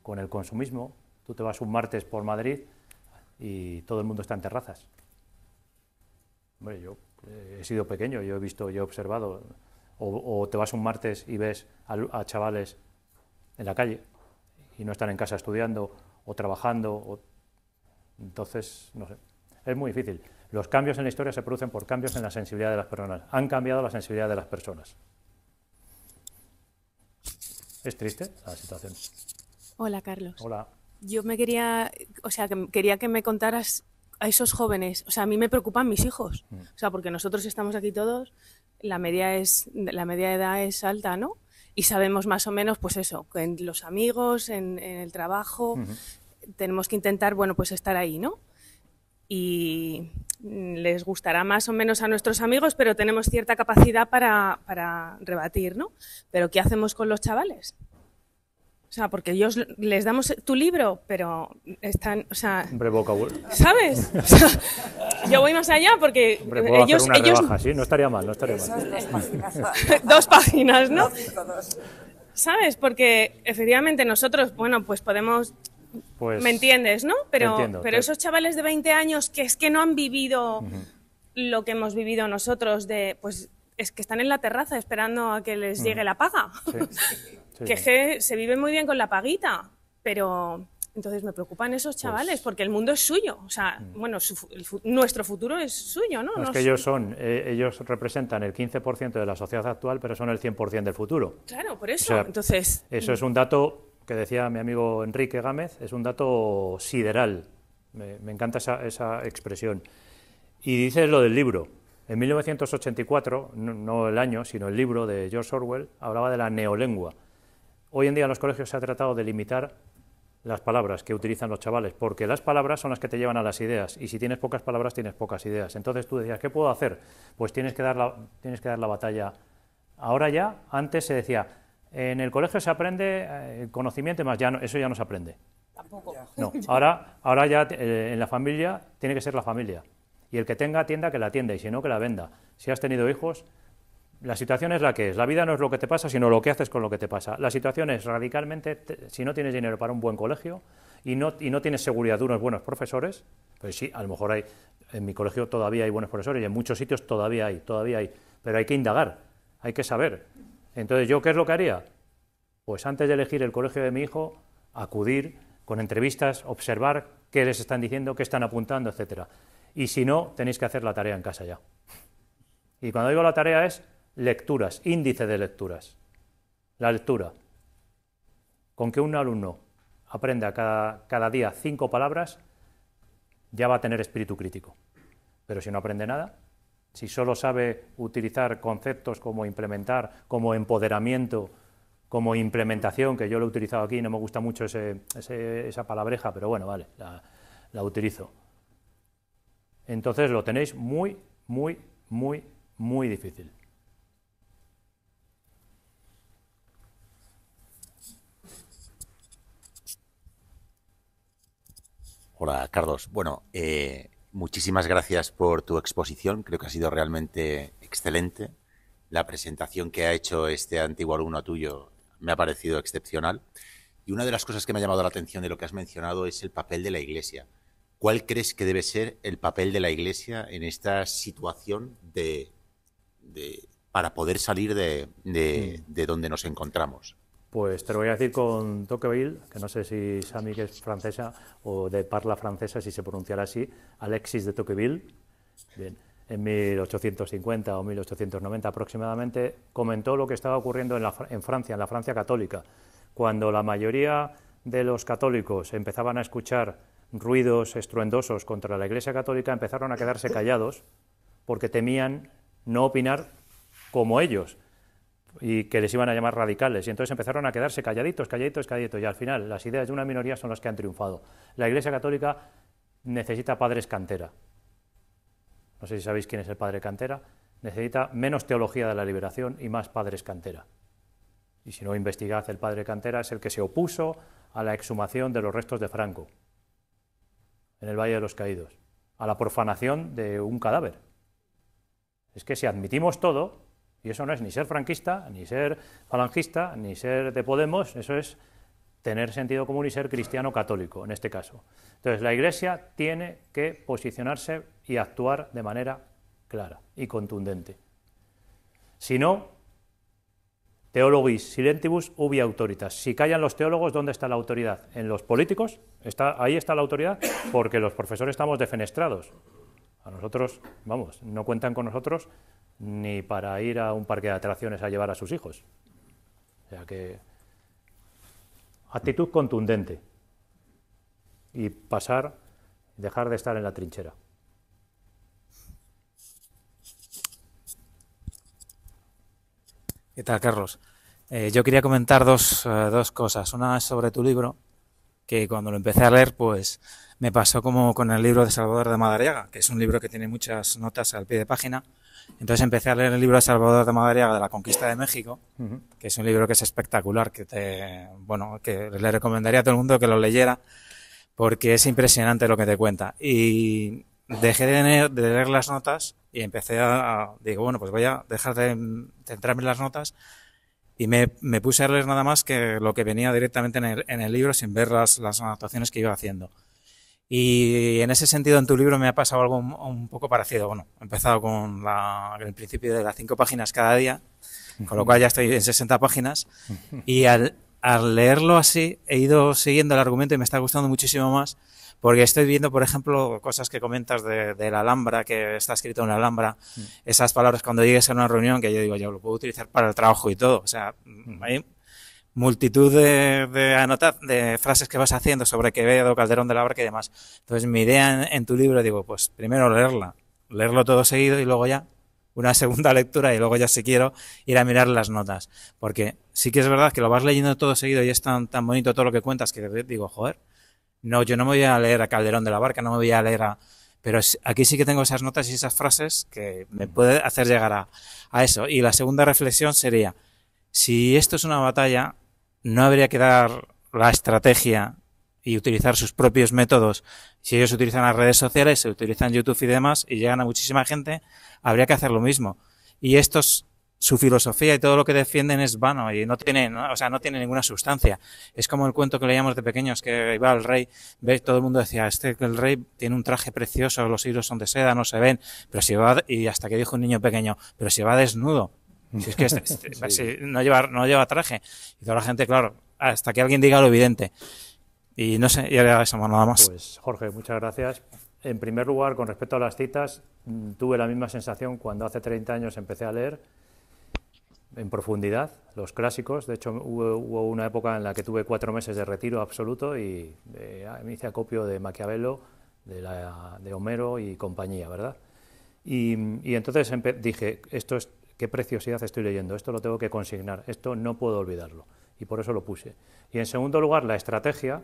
S2: con el consumismo. Tú te vas un martes por Madrid y todo el mundo está en terrazas. Hombre, yo eh, he sido pequeño, yo he visto, yo he observado o, te vas un martes y ves a, chavales en la calle y no están en casa estudiando o trabajando. Entonces, no sé, es muy difícil. Los cambios en la historia se producen por cambios en la sensibilidad de las personas. Han cambiado la sensibilidad de las personas. Es triste la situación. Hola, Carlos. Hola.
S6: Yo me quería, o sea, que, quería que me contaras a esos jóvenes. O sea, a mí me preocupan mis hijos. Mm. O sea, porque nosotros estamos aquí todos, la media, es, la media edad es alta, ¿no? Y sabemos más o menos, pues eso, en los amigos, en, el trabajo, tenemos que intentar, bueno, pues estar ahí, ¿no? Y les gustará más o menos a nuestros amigos, pero tenemos cierta capacidad para, para rebatir, ¿no? Pero ¿qué hacemos con los chavales? O sea, porque ellos les damos tu libro, pero están, o sea... ¿Sabes? yo voy más allá porque ellos... ellos... ¿sí? No estaría mal, no estaría mal. Dos páginas, ¿no? ¿Sabes? Porque efectivamente nosotros, bueno, pues podemos... Pues ¿Me entiendes, no? Pero, pero esos chavales de 20 años que es que no han vivido lo que hemos vivido nosotros de, pues, es que están en la terraza esperando a que les llegue la paga. Sí. Que, se vive muy bien con la paguita, pero entonces me preocupan esos pues chavales, porque el mundo es suyo. O sea, mm. bueno, nuestro futuro es suyo, ¿no? es que ellos
S2: son, eh, ellos representan el 15% de la sociedad actual, pero son el 100% del futuro.
S6: Claro, por eso. entonces. Eso mm. es un
S2: dato que decía mi amigo Enrique Gámez, es un dato sideral. Me, encanta esa, esa, expresión. Y dices lo del libro. En 1984, no el año, sino el libro de George Orwell, hablaba de la neolengua Hoy en día en los colegios se ha tratado de limitar las palabras que utilizan los chavales, porque las palabras son las que te llevan a las ideas, y si tienes pocas palabras tienes pocas ideas. Entonces tú decías, ¿qué puedo hacer? Pues tienes que dar la, tienes que dar la batalla. Ahora ya, antes se decía, en el colegio se aprende eh, conocimiento más, ya no, eso ya no se aprende. Tampoco. No, ahora, ahora ya eh, en la familia tiene que ser la familia. Y el que tenga tienda, que la atienda, y si no, que la venda. Si has tenido hijos, la situación es la que es. La vida no es lo que te pasa, sino lo que haces con lo que te pasa. La situación es radicalmente, si no tienes dinero para un buen colegio y no, y no tienes seguridad de unos buenos profesores, pues sí, a lo mejor hay, en mi colegio todavía hay buenos profesores y en muchos sitios todavía hay, todavía hay, pero hay que indagar, hay que saber. Entonces, ¿yo qué es lo que haría? Pues antes de elegir el colegio de mi hijo, acudir con entrevistas, observar qué les están diciendo, qué están apuntando, etcétera. Y si no, tenéis que hacer la tarea en casa ya. Y cuando digo la tarea es Lecturas, índice de lecturas. La lectura. Con que un alumno aprenda cada, cada día cinco palabras, ya va a tener espíritu crítico. Pero si no aprende nada, si solo sabe utilizar conceptos como implementar, como empoderamiento, como implementación, que yo lo he utilizado aquí, no me gusta mucho esa palabreja, pero bueno, vale, la utilizo. Entonces lo tenéis muy, muy, muy, muy difícil.
S4: Hola, Carlos. Bueno, eh, muchísimas gracias por tu exposición. Creo que ha sido realmente excelente. La presentación que ha hecho este antiguo alumno tuyo me ha parecido excepcional. Y una de las cosas que me ha llamado la atención de lo que has mencionado es el papel de la Iglesia. ¿Cuál crees que debe ser el papel de la Iglesia en esta situación de, para poder salir de mm. donde nos encontramos?
S2: Pues te lo voy a decir con Tocqueville, que no sé si Sami, es francesa o de parla francesa, si se pronunciará así, Alexis de Tocqueville, en 1850 o 1890 aproximadamente, comentó lo que estaba ocurriendo en Francia, en la Francia católica, cuando la mayoría de los católicos empezaban a escuchar ruidos estruendosos contra la Iglesia católica, empezaron a quedarse callados porque temían no opinar como ellos, y que les iban a llamar radicales. Y entonces empezaron a quedarse calladitos, calladitos, calladitos. Y al final las ideas de una minoría son las que han triunfado. La Iglesia Católica necesita padres cantera. No sé si sabéis quién es el padre cantera. Necesita menos teología de la liberación y más padres cantera. Y si no investigad, el padre cantera es el que se opuso a la exhumación de los restos de Franco en el Valle de los Caídos, a la profanación de un cadáver. Es que si admitimos todo, y eso no es ni ser franquista, ni ser falangista, ni ser de Podemos, eso es tener sentido común y ser cristiano católico, en este caso. Entonces, la Iglesia tiene que posicionarse y actuar de manera clara y contundente. Si no, teologis silentibus ubi autoritas. Si callan los teólogos, ¿dónde está la autoridad? En los políticos, ahí está la autoridad, porque los profesores estamos defenestrados. A nosotros, vamos, no cuentan con nosotros ni para ir a un parque de atracciones a llevar a sus hijos. O sea que actitud contundente y pasar, dejar de estar en la trinchera.
S3: ¿Qué tal, Carlos? Eh, yo quería comentar dos, eh, dos cosas. Una es sobre tu libro, que cuando lo empecé a leer, pues me pasó como con el libro de Salvador de Madariaga, que es un libro que tiene muchas notas al pie de página, entonces empecé a leer el libro de Salvador de Madariaga de la conquista de México, que es un libro que es espectacular, que te, bueno, que le recomendaría a todo el mundo que lo leyera, porque es impresionante lo que te cuenta. Y dejé de leer, las notas y empecé a, digo, bueno, pues voy a dejar de centrarme en las notas y me, me, puse a leer nada más que lo que venía directamente en el, en el libro sin ver las, las, anotaciones que iba haciendo. Y en ese sentido, en tu libro me ha pasado algo un, poco parecido. Bueno, he empezado con, el principio de las cinco páginas cada día, con lo cual ya estoy en 60 páginas. Y al, leerlo así, he ido siguiendo el argumento y me está gustando muchísimo más, porque estoy viendo, por ejemplo, cosas que comentas de, de la Alhambra, que está escrito en la Alhambra, mm. esas palabras cuando llegues a una reunión, que yo digo, yo lo puedo utilizar para el trabajo y todo. O sea, mm. hay multitud de, de, de frases que vas haciendo sobre que Quevedo, Calderón de la Barca y demás. Entonces, mi idea en, tu libro, digo, pues primero leerla, leerlo todo seguido y luego ya una segunda lectura y luego ya si quiero ir a mirar las notas. Porque sí que es verdad que lo vas leyendo todo seguido y es tan, tan bonito todo lo que cuentas que digo, joder, no, yo no me voy a leer a Calderón de la Barca, no me voy a leer a... Pero aquí sí que tengo esas notas y esas frases que me puede hacer llegar a, a eso. Y la segunda reflexión sería, si esto es una batalla, no habría que dar la estrategia y utilizar sus propios métodos. Si ellos utilizan las redes sociales, se utilizan YouTube y demás y llegan a muchísima gente, habría que hacer lo mismo. Y estos, su filosofía y todo lo que defienden es vano y no tiene, o sea, no tiene ninguna sustancia. Es como el cuento que leíamos de pequeños que iba el rey, ve, todo el mundo decía, este el rey tiene un traje precioso, los hilos son de seda, no se ven, pero si va, y hasta que dijo un niño pequeño, pero si va desnudo, es que este, no, lleva, no lleva traje. Y toda la gente, claro, hasta que alguien diga lo evidente. Y no sé, y ahora eso nada más. Pues
S2: Jorge, muchas gracias. En primer lugar, con respecto a las citas, mm, tuve la misma sensación cuando hace 30 años empecé a leer en profundidad los clásicos. De hecho, hubo, una época en la que tuve cuatro meses de retiro absoluto y eh, ah, me hice acopio de Maquiavelo, de, Homero y compañía, ¿verdad? Y, y entonces dije, esto es qué preciosidad estoy leyendo, esto lo tengo que consignar, esto no puedo olvidarlo. Y por eso lo puse. Y en segundo lugar, la estrategia,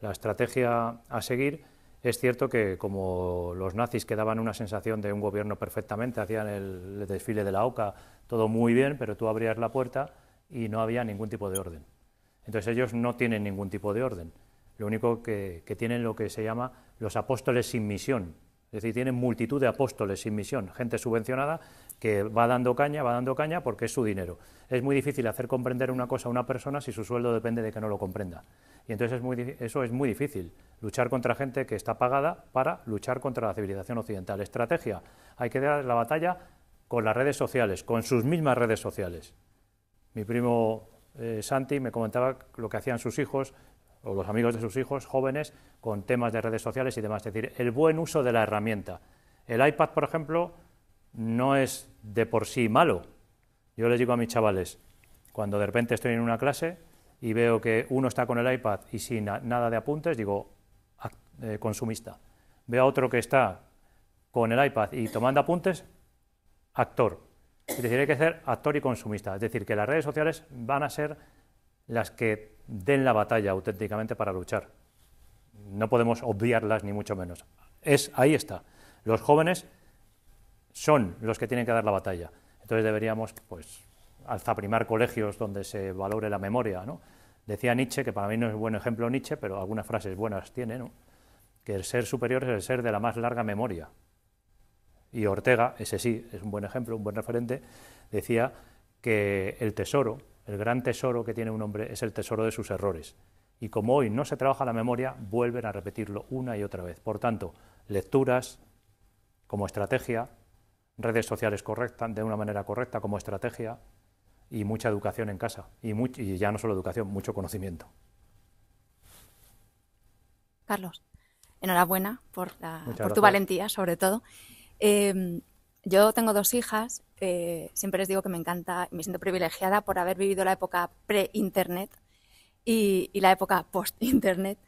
S2: la estrategia a seguir, es cierto que como los nazis que daban una sensación de un gobierno perfectamente, hacían el desfile de la OCA, todo muy bien, pero tú abrías la puerta y no había ningún tipo de orden. Entonces ellos no tienen ningún tipo de orden. Lo único que, que tienen lo que se llama los apóstoles sin misión, es decir, tienen multitud de apóstoles sin misión, gente subvencionada que va dando caña, va dando caña porque es su dinero. Es muy difícil hacer comprender una cosa a una persona si su sueldo depende de que no lo comprenda. Y entonces eso es muy difícil, luchar contra gente que está pagada para luchar contra la civilización occidental. Estrategia, hay que dar la batalla con las redes sociales, con sus mismas redes sociales. Mi primo eh, Santi me comentaba lo que hacían sus hijos o los amigos de sus hijos jóvenes con temas de redes sociales y demás. Es decir, el buen uso de la herramienta. El iPad, por ejemplo, no es de por sí malo. Yo les digo a mis chavales, cuando de repente estoy en una clase y veo que uno está con el iPad y sin nada de apuntes, digo, eh, consumista. Veo a otro que está con el iPad y tomando apuntes, actor. Es decir, hay que ser actor y consumista. Es decir, que las redes sociales van a ser las que den la batalla auténticamente para luchar. No podemos obviarlas ni mucho menos. Es, ahí está. Los jóvenes son los que tienen que dar la batalla. Entonces deberíamos, pues, alzaprimar colegios donde se valore la memoria, ¿no? Decía Nietzsche, que para mí no es buen ejemplo Nietzsche, pero algunas frases buenas tiene, Que el ser superior es el ser de la más larga memoria. Y Ortega, ese sí, es un buen ejemplo, un buen referente, decía que el tesoro el gran tesoro que tiene un hombre es el tesoro de sus errores. Y como hoy no se trabaja la memoria, vuelven a repetirlo una y otra vez. Por tanto, lecturas como estrategia, redes sociales correctas, de una manera correcta como estrategia, y mucha educación en casa. Y, ya no solo educación, mucho conocimiento.
S5: Carlos, enhorabuena por, tu valentía, sobre todo. Eh, yo tengo dos hijas eh, siempre les digo que me encanta, y me siento privilegiada por haber vivido la época pre-internet y, la época post-internet.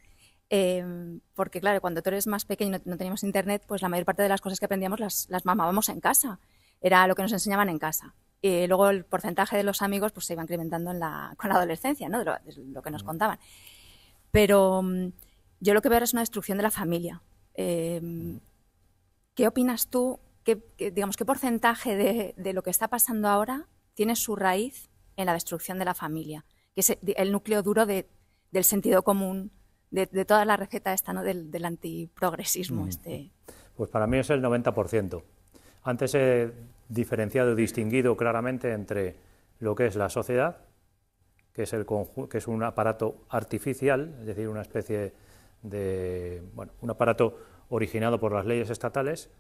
S5: Em, porque claro, cuando tú eres más pequeño y no, teníamos internet, pues la mayor parte de las cosas que aprendíamos las, mamábamos en casa. Era lo que nos enseñaban en casa. Y luego el porcentaje de los amigos pues, se iba incrementando con la adolescencia, ¿no? de, lo, que nos mm. contaban. Pero mm, yo lo que veo ahora es una destrucción de la familia. Em, mm. ¿Qué opinas tú qué, digamos, qué porcentaje de, lo que está pasando ahora tiene su raíz en la destrucción de la familia, que es el núcleo duro del sentido común, de, toda la receta esta, ¿no? del, antiprogresismo. Mm. Este.
S2: Pues para mí es el 90%. Antes he diferenciado y distinguido claramente entre lo que es la sociedad, que es, el que es un aparato artificial, es decir, una especie de, bueno, un aparato originado por las leyes estatales,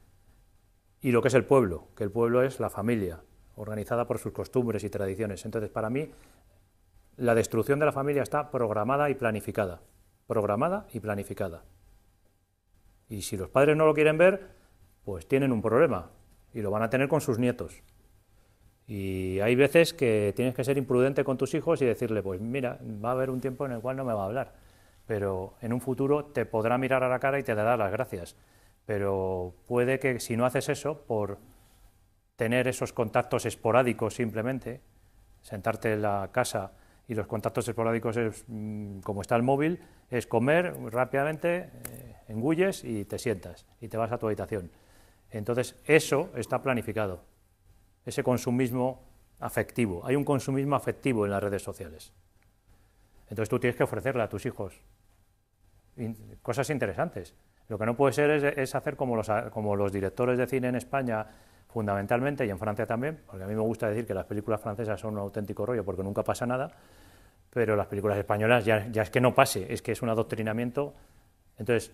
S2: y lo que es el pueblo, que el pueblo es la familia, organizada por sus costumbres y tradiciones. Entonces, para mí, la destrucción de la familia está programada y planificada. Programada y planificada. Y si los padres no lo quieren ver, pues tienen un problema y lo van a tener con sus nietos. Y hay veces que tienes que ser imprudente con tus hijos y decirle, pues mira, va a haber un tiempo en el cual no me va a hablar, pero en un futuro te podrá mirar a la cara y te dará las gracias pero puede que si no haces eso, por tener esos contactos esporádicos simplemente, sentarte en la casa y los contactos esporádicos mm, como está el móvil, es comer rápidamente, eh, engulles y te sientas y te vas a tu habitación. Entonces, eso está planificado, ese consumismo afectivo. Hay un consumismo afectivo en las redes sociales. Entonces tú tienes que ofrecerle a tus hijos cosas interesantes. Lo que no puede ser es, hacer como los, como los directores de cine en España, fundamentalmente, y en Francia también, porque a mí me gusta decir que las películas francesas son un auténtico rollo porque nunca pasa nada, pero las películas españolas ya, es que no pase, es que es un adoctrinamiento. Entonces,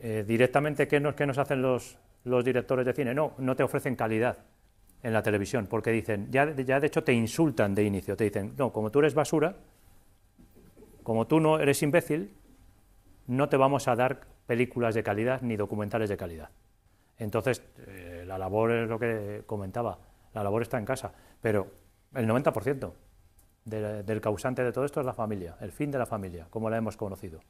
S2: eh, directamente, ¿qué nos, nos hacen los, los directores de cine? No, no te ofrecen calidad en la televisión, porque dicen, ya, ya de hecho te insultan de inicio, te dicen, no, como tú eres basura, como tú no eres imbécil, no te vamos a dar películas de calidad ni documentales de calidad. Entonces, eh, la labor es lo que comentaba, la labor está en casa, pero el 90% del causante de todo esto es la familia, el fin de la familia, como la hemos conocido.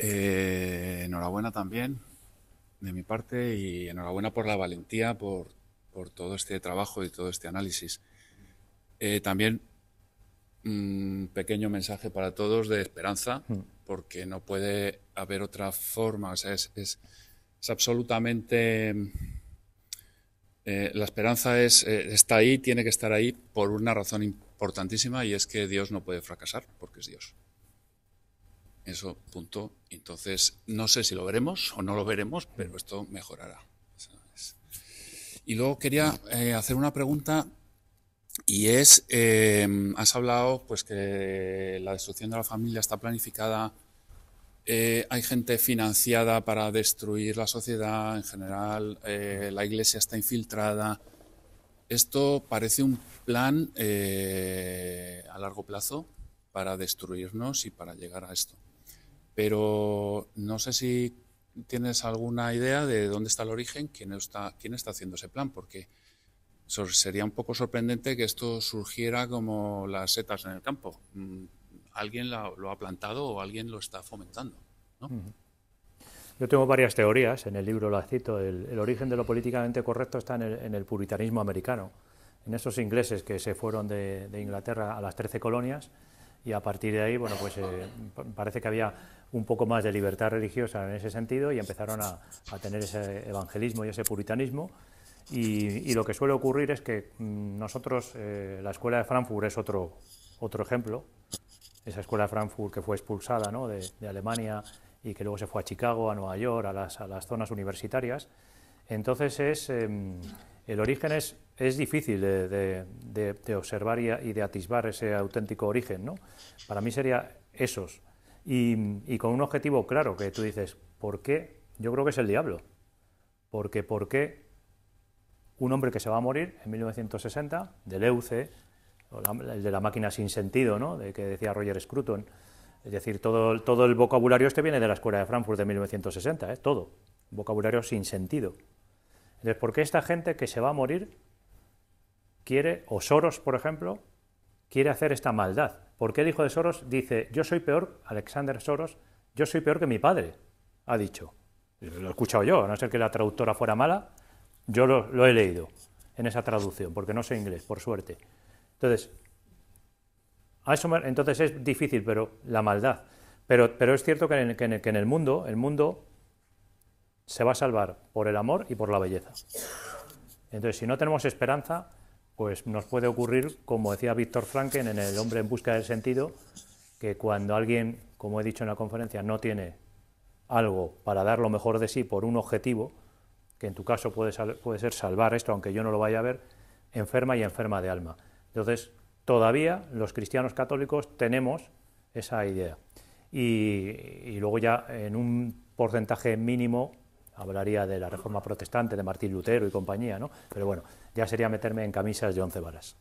S7: Eh, enhorabuena también de mi parte y enhorabuena por la valentía, por, por todo este trabajo y todo este análisis. Eh, también un mm, pequeño mensaje para todos de esperanza, mm. porque no puede haber otra forma. O sea, es, absolutamente... Mm, eh, la esperanza es, eh, está ahí, tiene que estar ahí por una razón importantísima y es que Dios no puede fracasar, porque es Dios. Eso, punto. Entonces, no sé si lo veremos o no lo veremos, pero esto mejorará. Y luego quería hacer una pregunta y es, em, has hablado pues que la destrucción de la familia está planificada, eh, hay gente financiada para destruir la sociedad en general, eh, la iglesia está infiltrada. Esto parece un plan eh, a largo plazo para destruirnos y para llegar a esto. Pero no sé si tienes alguna idea de dónde está el origen, quién está, quién está haciendo ese plan, porque sería un poco sorprendente que esto surgiera como las setas en el campo. Mm, alguien lo ha plantado o alguien lo está fomentando. Yo tengo varias
S2: teorías, en el libro las cito. El, origen de lo políticamente correcto está en el, puritanismo americano, en esos ingleses que se fueron de, Inglaterra a las 13 colonias y a partir de ahí, bueno, pues eh, parece que había un poco más de libertad religiosa en ese sentido y empezaron a, a tener ese evangelismo y ese puritanismo y, lo que suele ocurrir es que mm, nosotros, eh, la escuela de Frankfurt es otro, otro ejemplo, esa escuela de Frankfurt que fue expulsada ¿no? de, Alemania y que luego se fue a Chicago, a Nueva York, a las, a las zonas universitarias. Entonces es, em, el origen es, es difícil de, de, observar y, y, de atisbar ese auténtico origen. ¿no? Para mí sería esos. Y, con un objetivo claro que tú dices, ¿por qué? Yo creo que es el diablo. Porque ¿por qué un hombre que se va a morir en 1960, del EUC, el de la máquina sin sentido, ¿no? de que decía Roger Scruton. Es decir, todo, todo el vocabulario este viene de la Escuela de Frankfurt de 1960, ¿eh? todo, vocabulario sin sentido. Entonces, ¿por qué esta gente que se va a morir quiere, o Soros, por ejemplo, quiere hacer esta maldad? ¿Por qué el hijo de Soros dice, yo soy peor, Alexander Soros, yo soy peor que mi padre? Ha dicho. Lo he escuchado yo, a no ser que la traductora fuera mala, yo lo, he leído en esa traducción, porque no soy inglés, por suerte. Entonces, a eso entonces es difícil, pero la maldad. Pero, pero es cierto que en, el, mundo, el mundo se va a salvar por el amor y por la belleza. Entonces, si no tenemos esperanza, pues nos puede ocurrir, como decía Víctor Franken en El hombre en busca del sentido, que cuando alguien, como he dicho en la conferencia, no tiene algo para dar lo mejor de sí por un objetivo, que en tu caso puede, ser salvar esto, aunque yo no lo vaya a ver, enferma y enferma de alma. Entonces, todavía los cristianos católicos tenemos esa idea. Y, luego ya en un porcentaje mínimo hablaría de la reforma protestante, de Martín Lutero y compañía, ¿no? Pero bueno, ya sería meterme en camisas de once varas.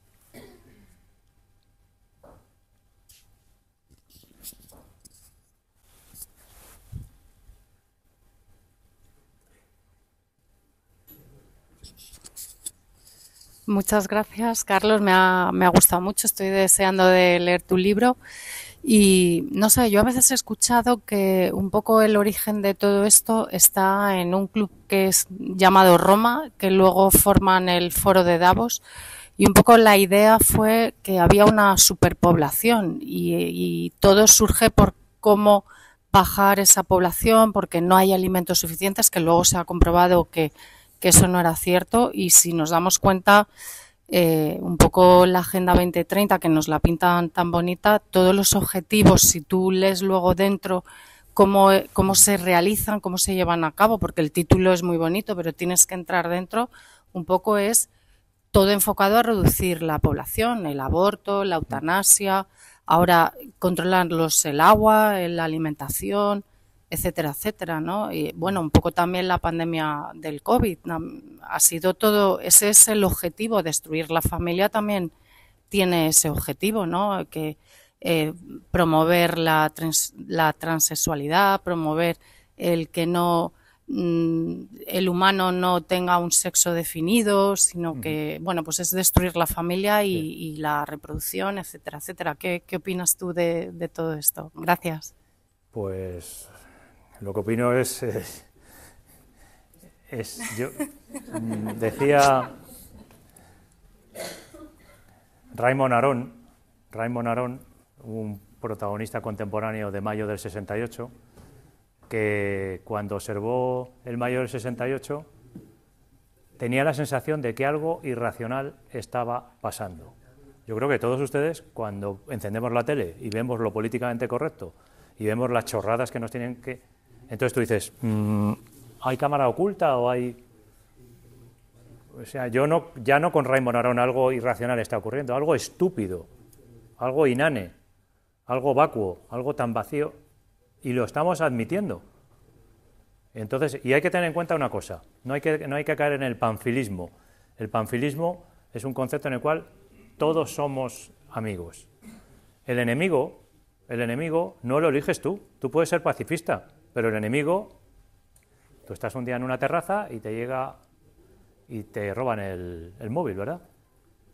S8: Muchas gracias, Carlos. Me ha, gustado mucho. Estoy deseando de leer tu libro. Y no sé, yo a veces he escuchado que un poco el origen de todo esto está en un club que es llamado Roma, que luego forman el Foro de Davos. Y un poco la idea fue que había una superpoblación y, y todo surge por cómo bajar esa población, porque no hay alimentos suficientes, que luego se ha comprobado que que eso no era cierto y si nos damos cuenta, eh, un poco la Agenda 2030 que nos la pintan tan bonita, todos los objetivos, si tú lees luego dentro cómo, cómo se realizan, cómo se llevan a cabo, porque el título es muy bonito, pero tienes que entrar dentro, un poco es todo enfocado a reducir la población, el aborto, la eutanasia, ahora los el agua, la alimentación, etcétera, etcétera, ¿no? Y bueno, un poco también la pandemia del COVID. Ha sido todo, ese es el objetivo, destruir la familia también tiene ese objetivo, ¿no? Que eh, promover la, la transexualidad, promover el que no mm, el humano no tenga un sexo definido, sino que, bueno, pues es destruir la familia y, la reproducción, etcétera, etcétera. ¿Qué, opinas tú de, de todo esto? Gracias.
S2: Pues lo que opino es, yo mm, decía Raymond Aron, Raymond Arón, un protagonista contemporáneo de mayo del 68, que cuando observó el mayo del 68 tenía la sensación de que algo irracional estaba pasando. Yo creo que todos ustedes, cuando encendemos la tele y vemos lo políticamente correcto y vemos las chorradas que nos tienen que entonces tú dices, mm, ¿hay cámara oculta o hay...? O sea, yo no, ya no con Raymond Aron algo irracional está ocurriendo, algo estúpido, algo inane, algo vacuo, algo tan vacío, y lo estamos admitiendo. Entonces, y hay que tener en cuenta una cosa, no hay que, no hay que caer en el panfilismo. El panfilismo es un concepto en el cual todos somos amigos. El enemigo, el enemigo no lo eliges tú, tú puedes ser pacifista, pero el enemigo, tú estás un día en una terraza y te llega y te roban el, móvil, ¿verdad?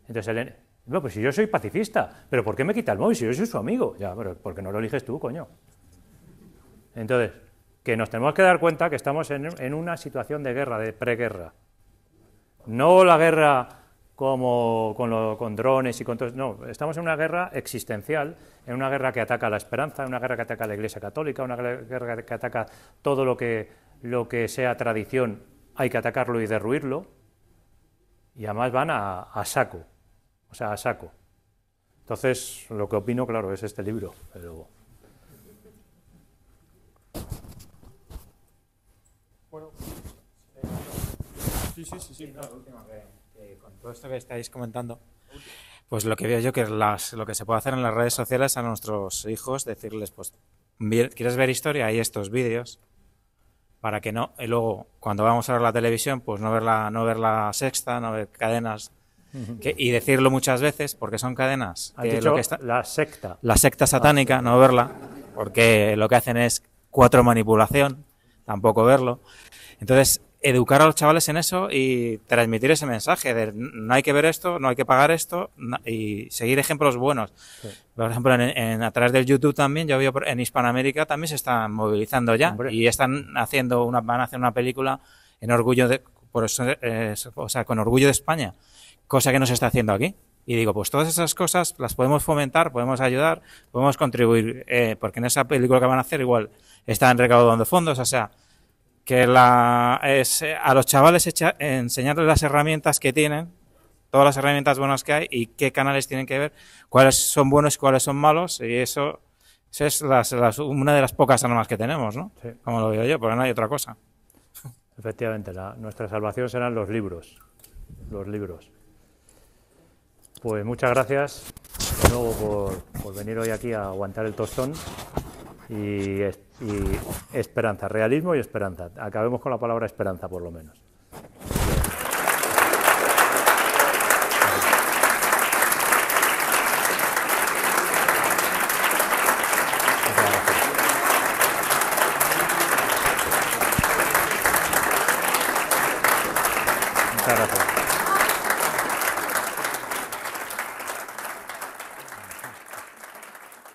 S2: Entonces, el, bueno, pues si yo soy pacifista, pero ¿por qué me quita el móvil si yo soy su amigo? Ya, pero porque no lo eliges tú, coño. Entonces, que nos tenemos que dar cuenta que estamos en, en una situación de guerra, de preguerra. No la guerra como con, drones y con todo. No, estamos en una guerra existencial, en una guerra que ataca la esperanza, en una guerra que ataca la Iglesia Católica, una guerra que ataca todo lo que, lo que sea tradición, hay que atacarlo y derruirlo. Y además van a, saco, o sea, a saco. Entonces, lo que opino, claro, es este libro, pero...
S3: Bueno, eh, sí, sí, sí, sí con todo esto que estáis comentando, pues lo que veo yo que las, lo que se puede hacer en las redes sociales a nuestros hijos, decirles, pues, ¿quieres ver historia? Hay estos vídeos para que no, y luego cuando vamos a ver la televisión, pues no ver la, no ver la sexta, no ver cadenas, y decirlo muchas veces, porque son cadenas. la secta. La secta satánica, no verla, porque lo que hacen es cuatro manipulación, tampoco verlo. Entonces, educar a los chavales en eso y transmitir ese mensaje de no hay que ver esto, no hay que pagar esto y seguir ejemplos buenos. Por ejemplo, en, en, a través del YouTube también, yo veo en Hispanoamérica también se están movilizando ya y están haciendo una, van a hacer una película en orgullo de, por eso, eh, o sea, con orgullo de España, cosa que no se está haciendo aquí. Y digo, pues todas esas cosas las podemos fomentar, podemos ayudar, podemos contribuir, eh, porque en esa película que van a hacer igual están recaudando fondos, o sea, que la, es, a los chavales enseñarles las herramientas que tienen, todas las herramientas buenas que hay y qué canales tienen que ver, cuáles son buenos y cuáles son malos, y eso, es una de las pocas armas que tenemos, ¿no? Como lo veo yo, porque no hay otra cosa.
S2: Efectivamente, la, nuestra salvación serán los libros, los libros. Pues muchas gracias de nuevo por venir hoy aquí a aguantar el tostón y, y, esperanza, realismo y esperanza. Acabemos con la palabra esperanza, por lo menos.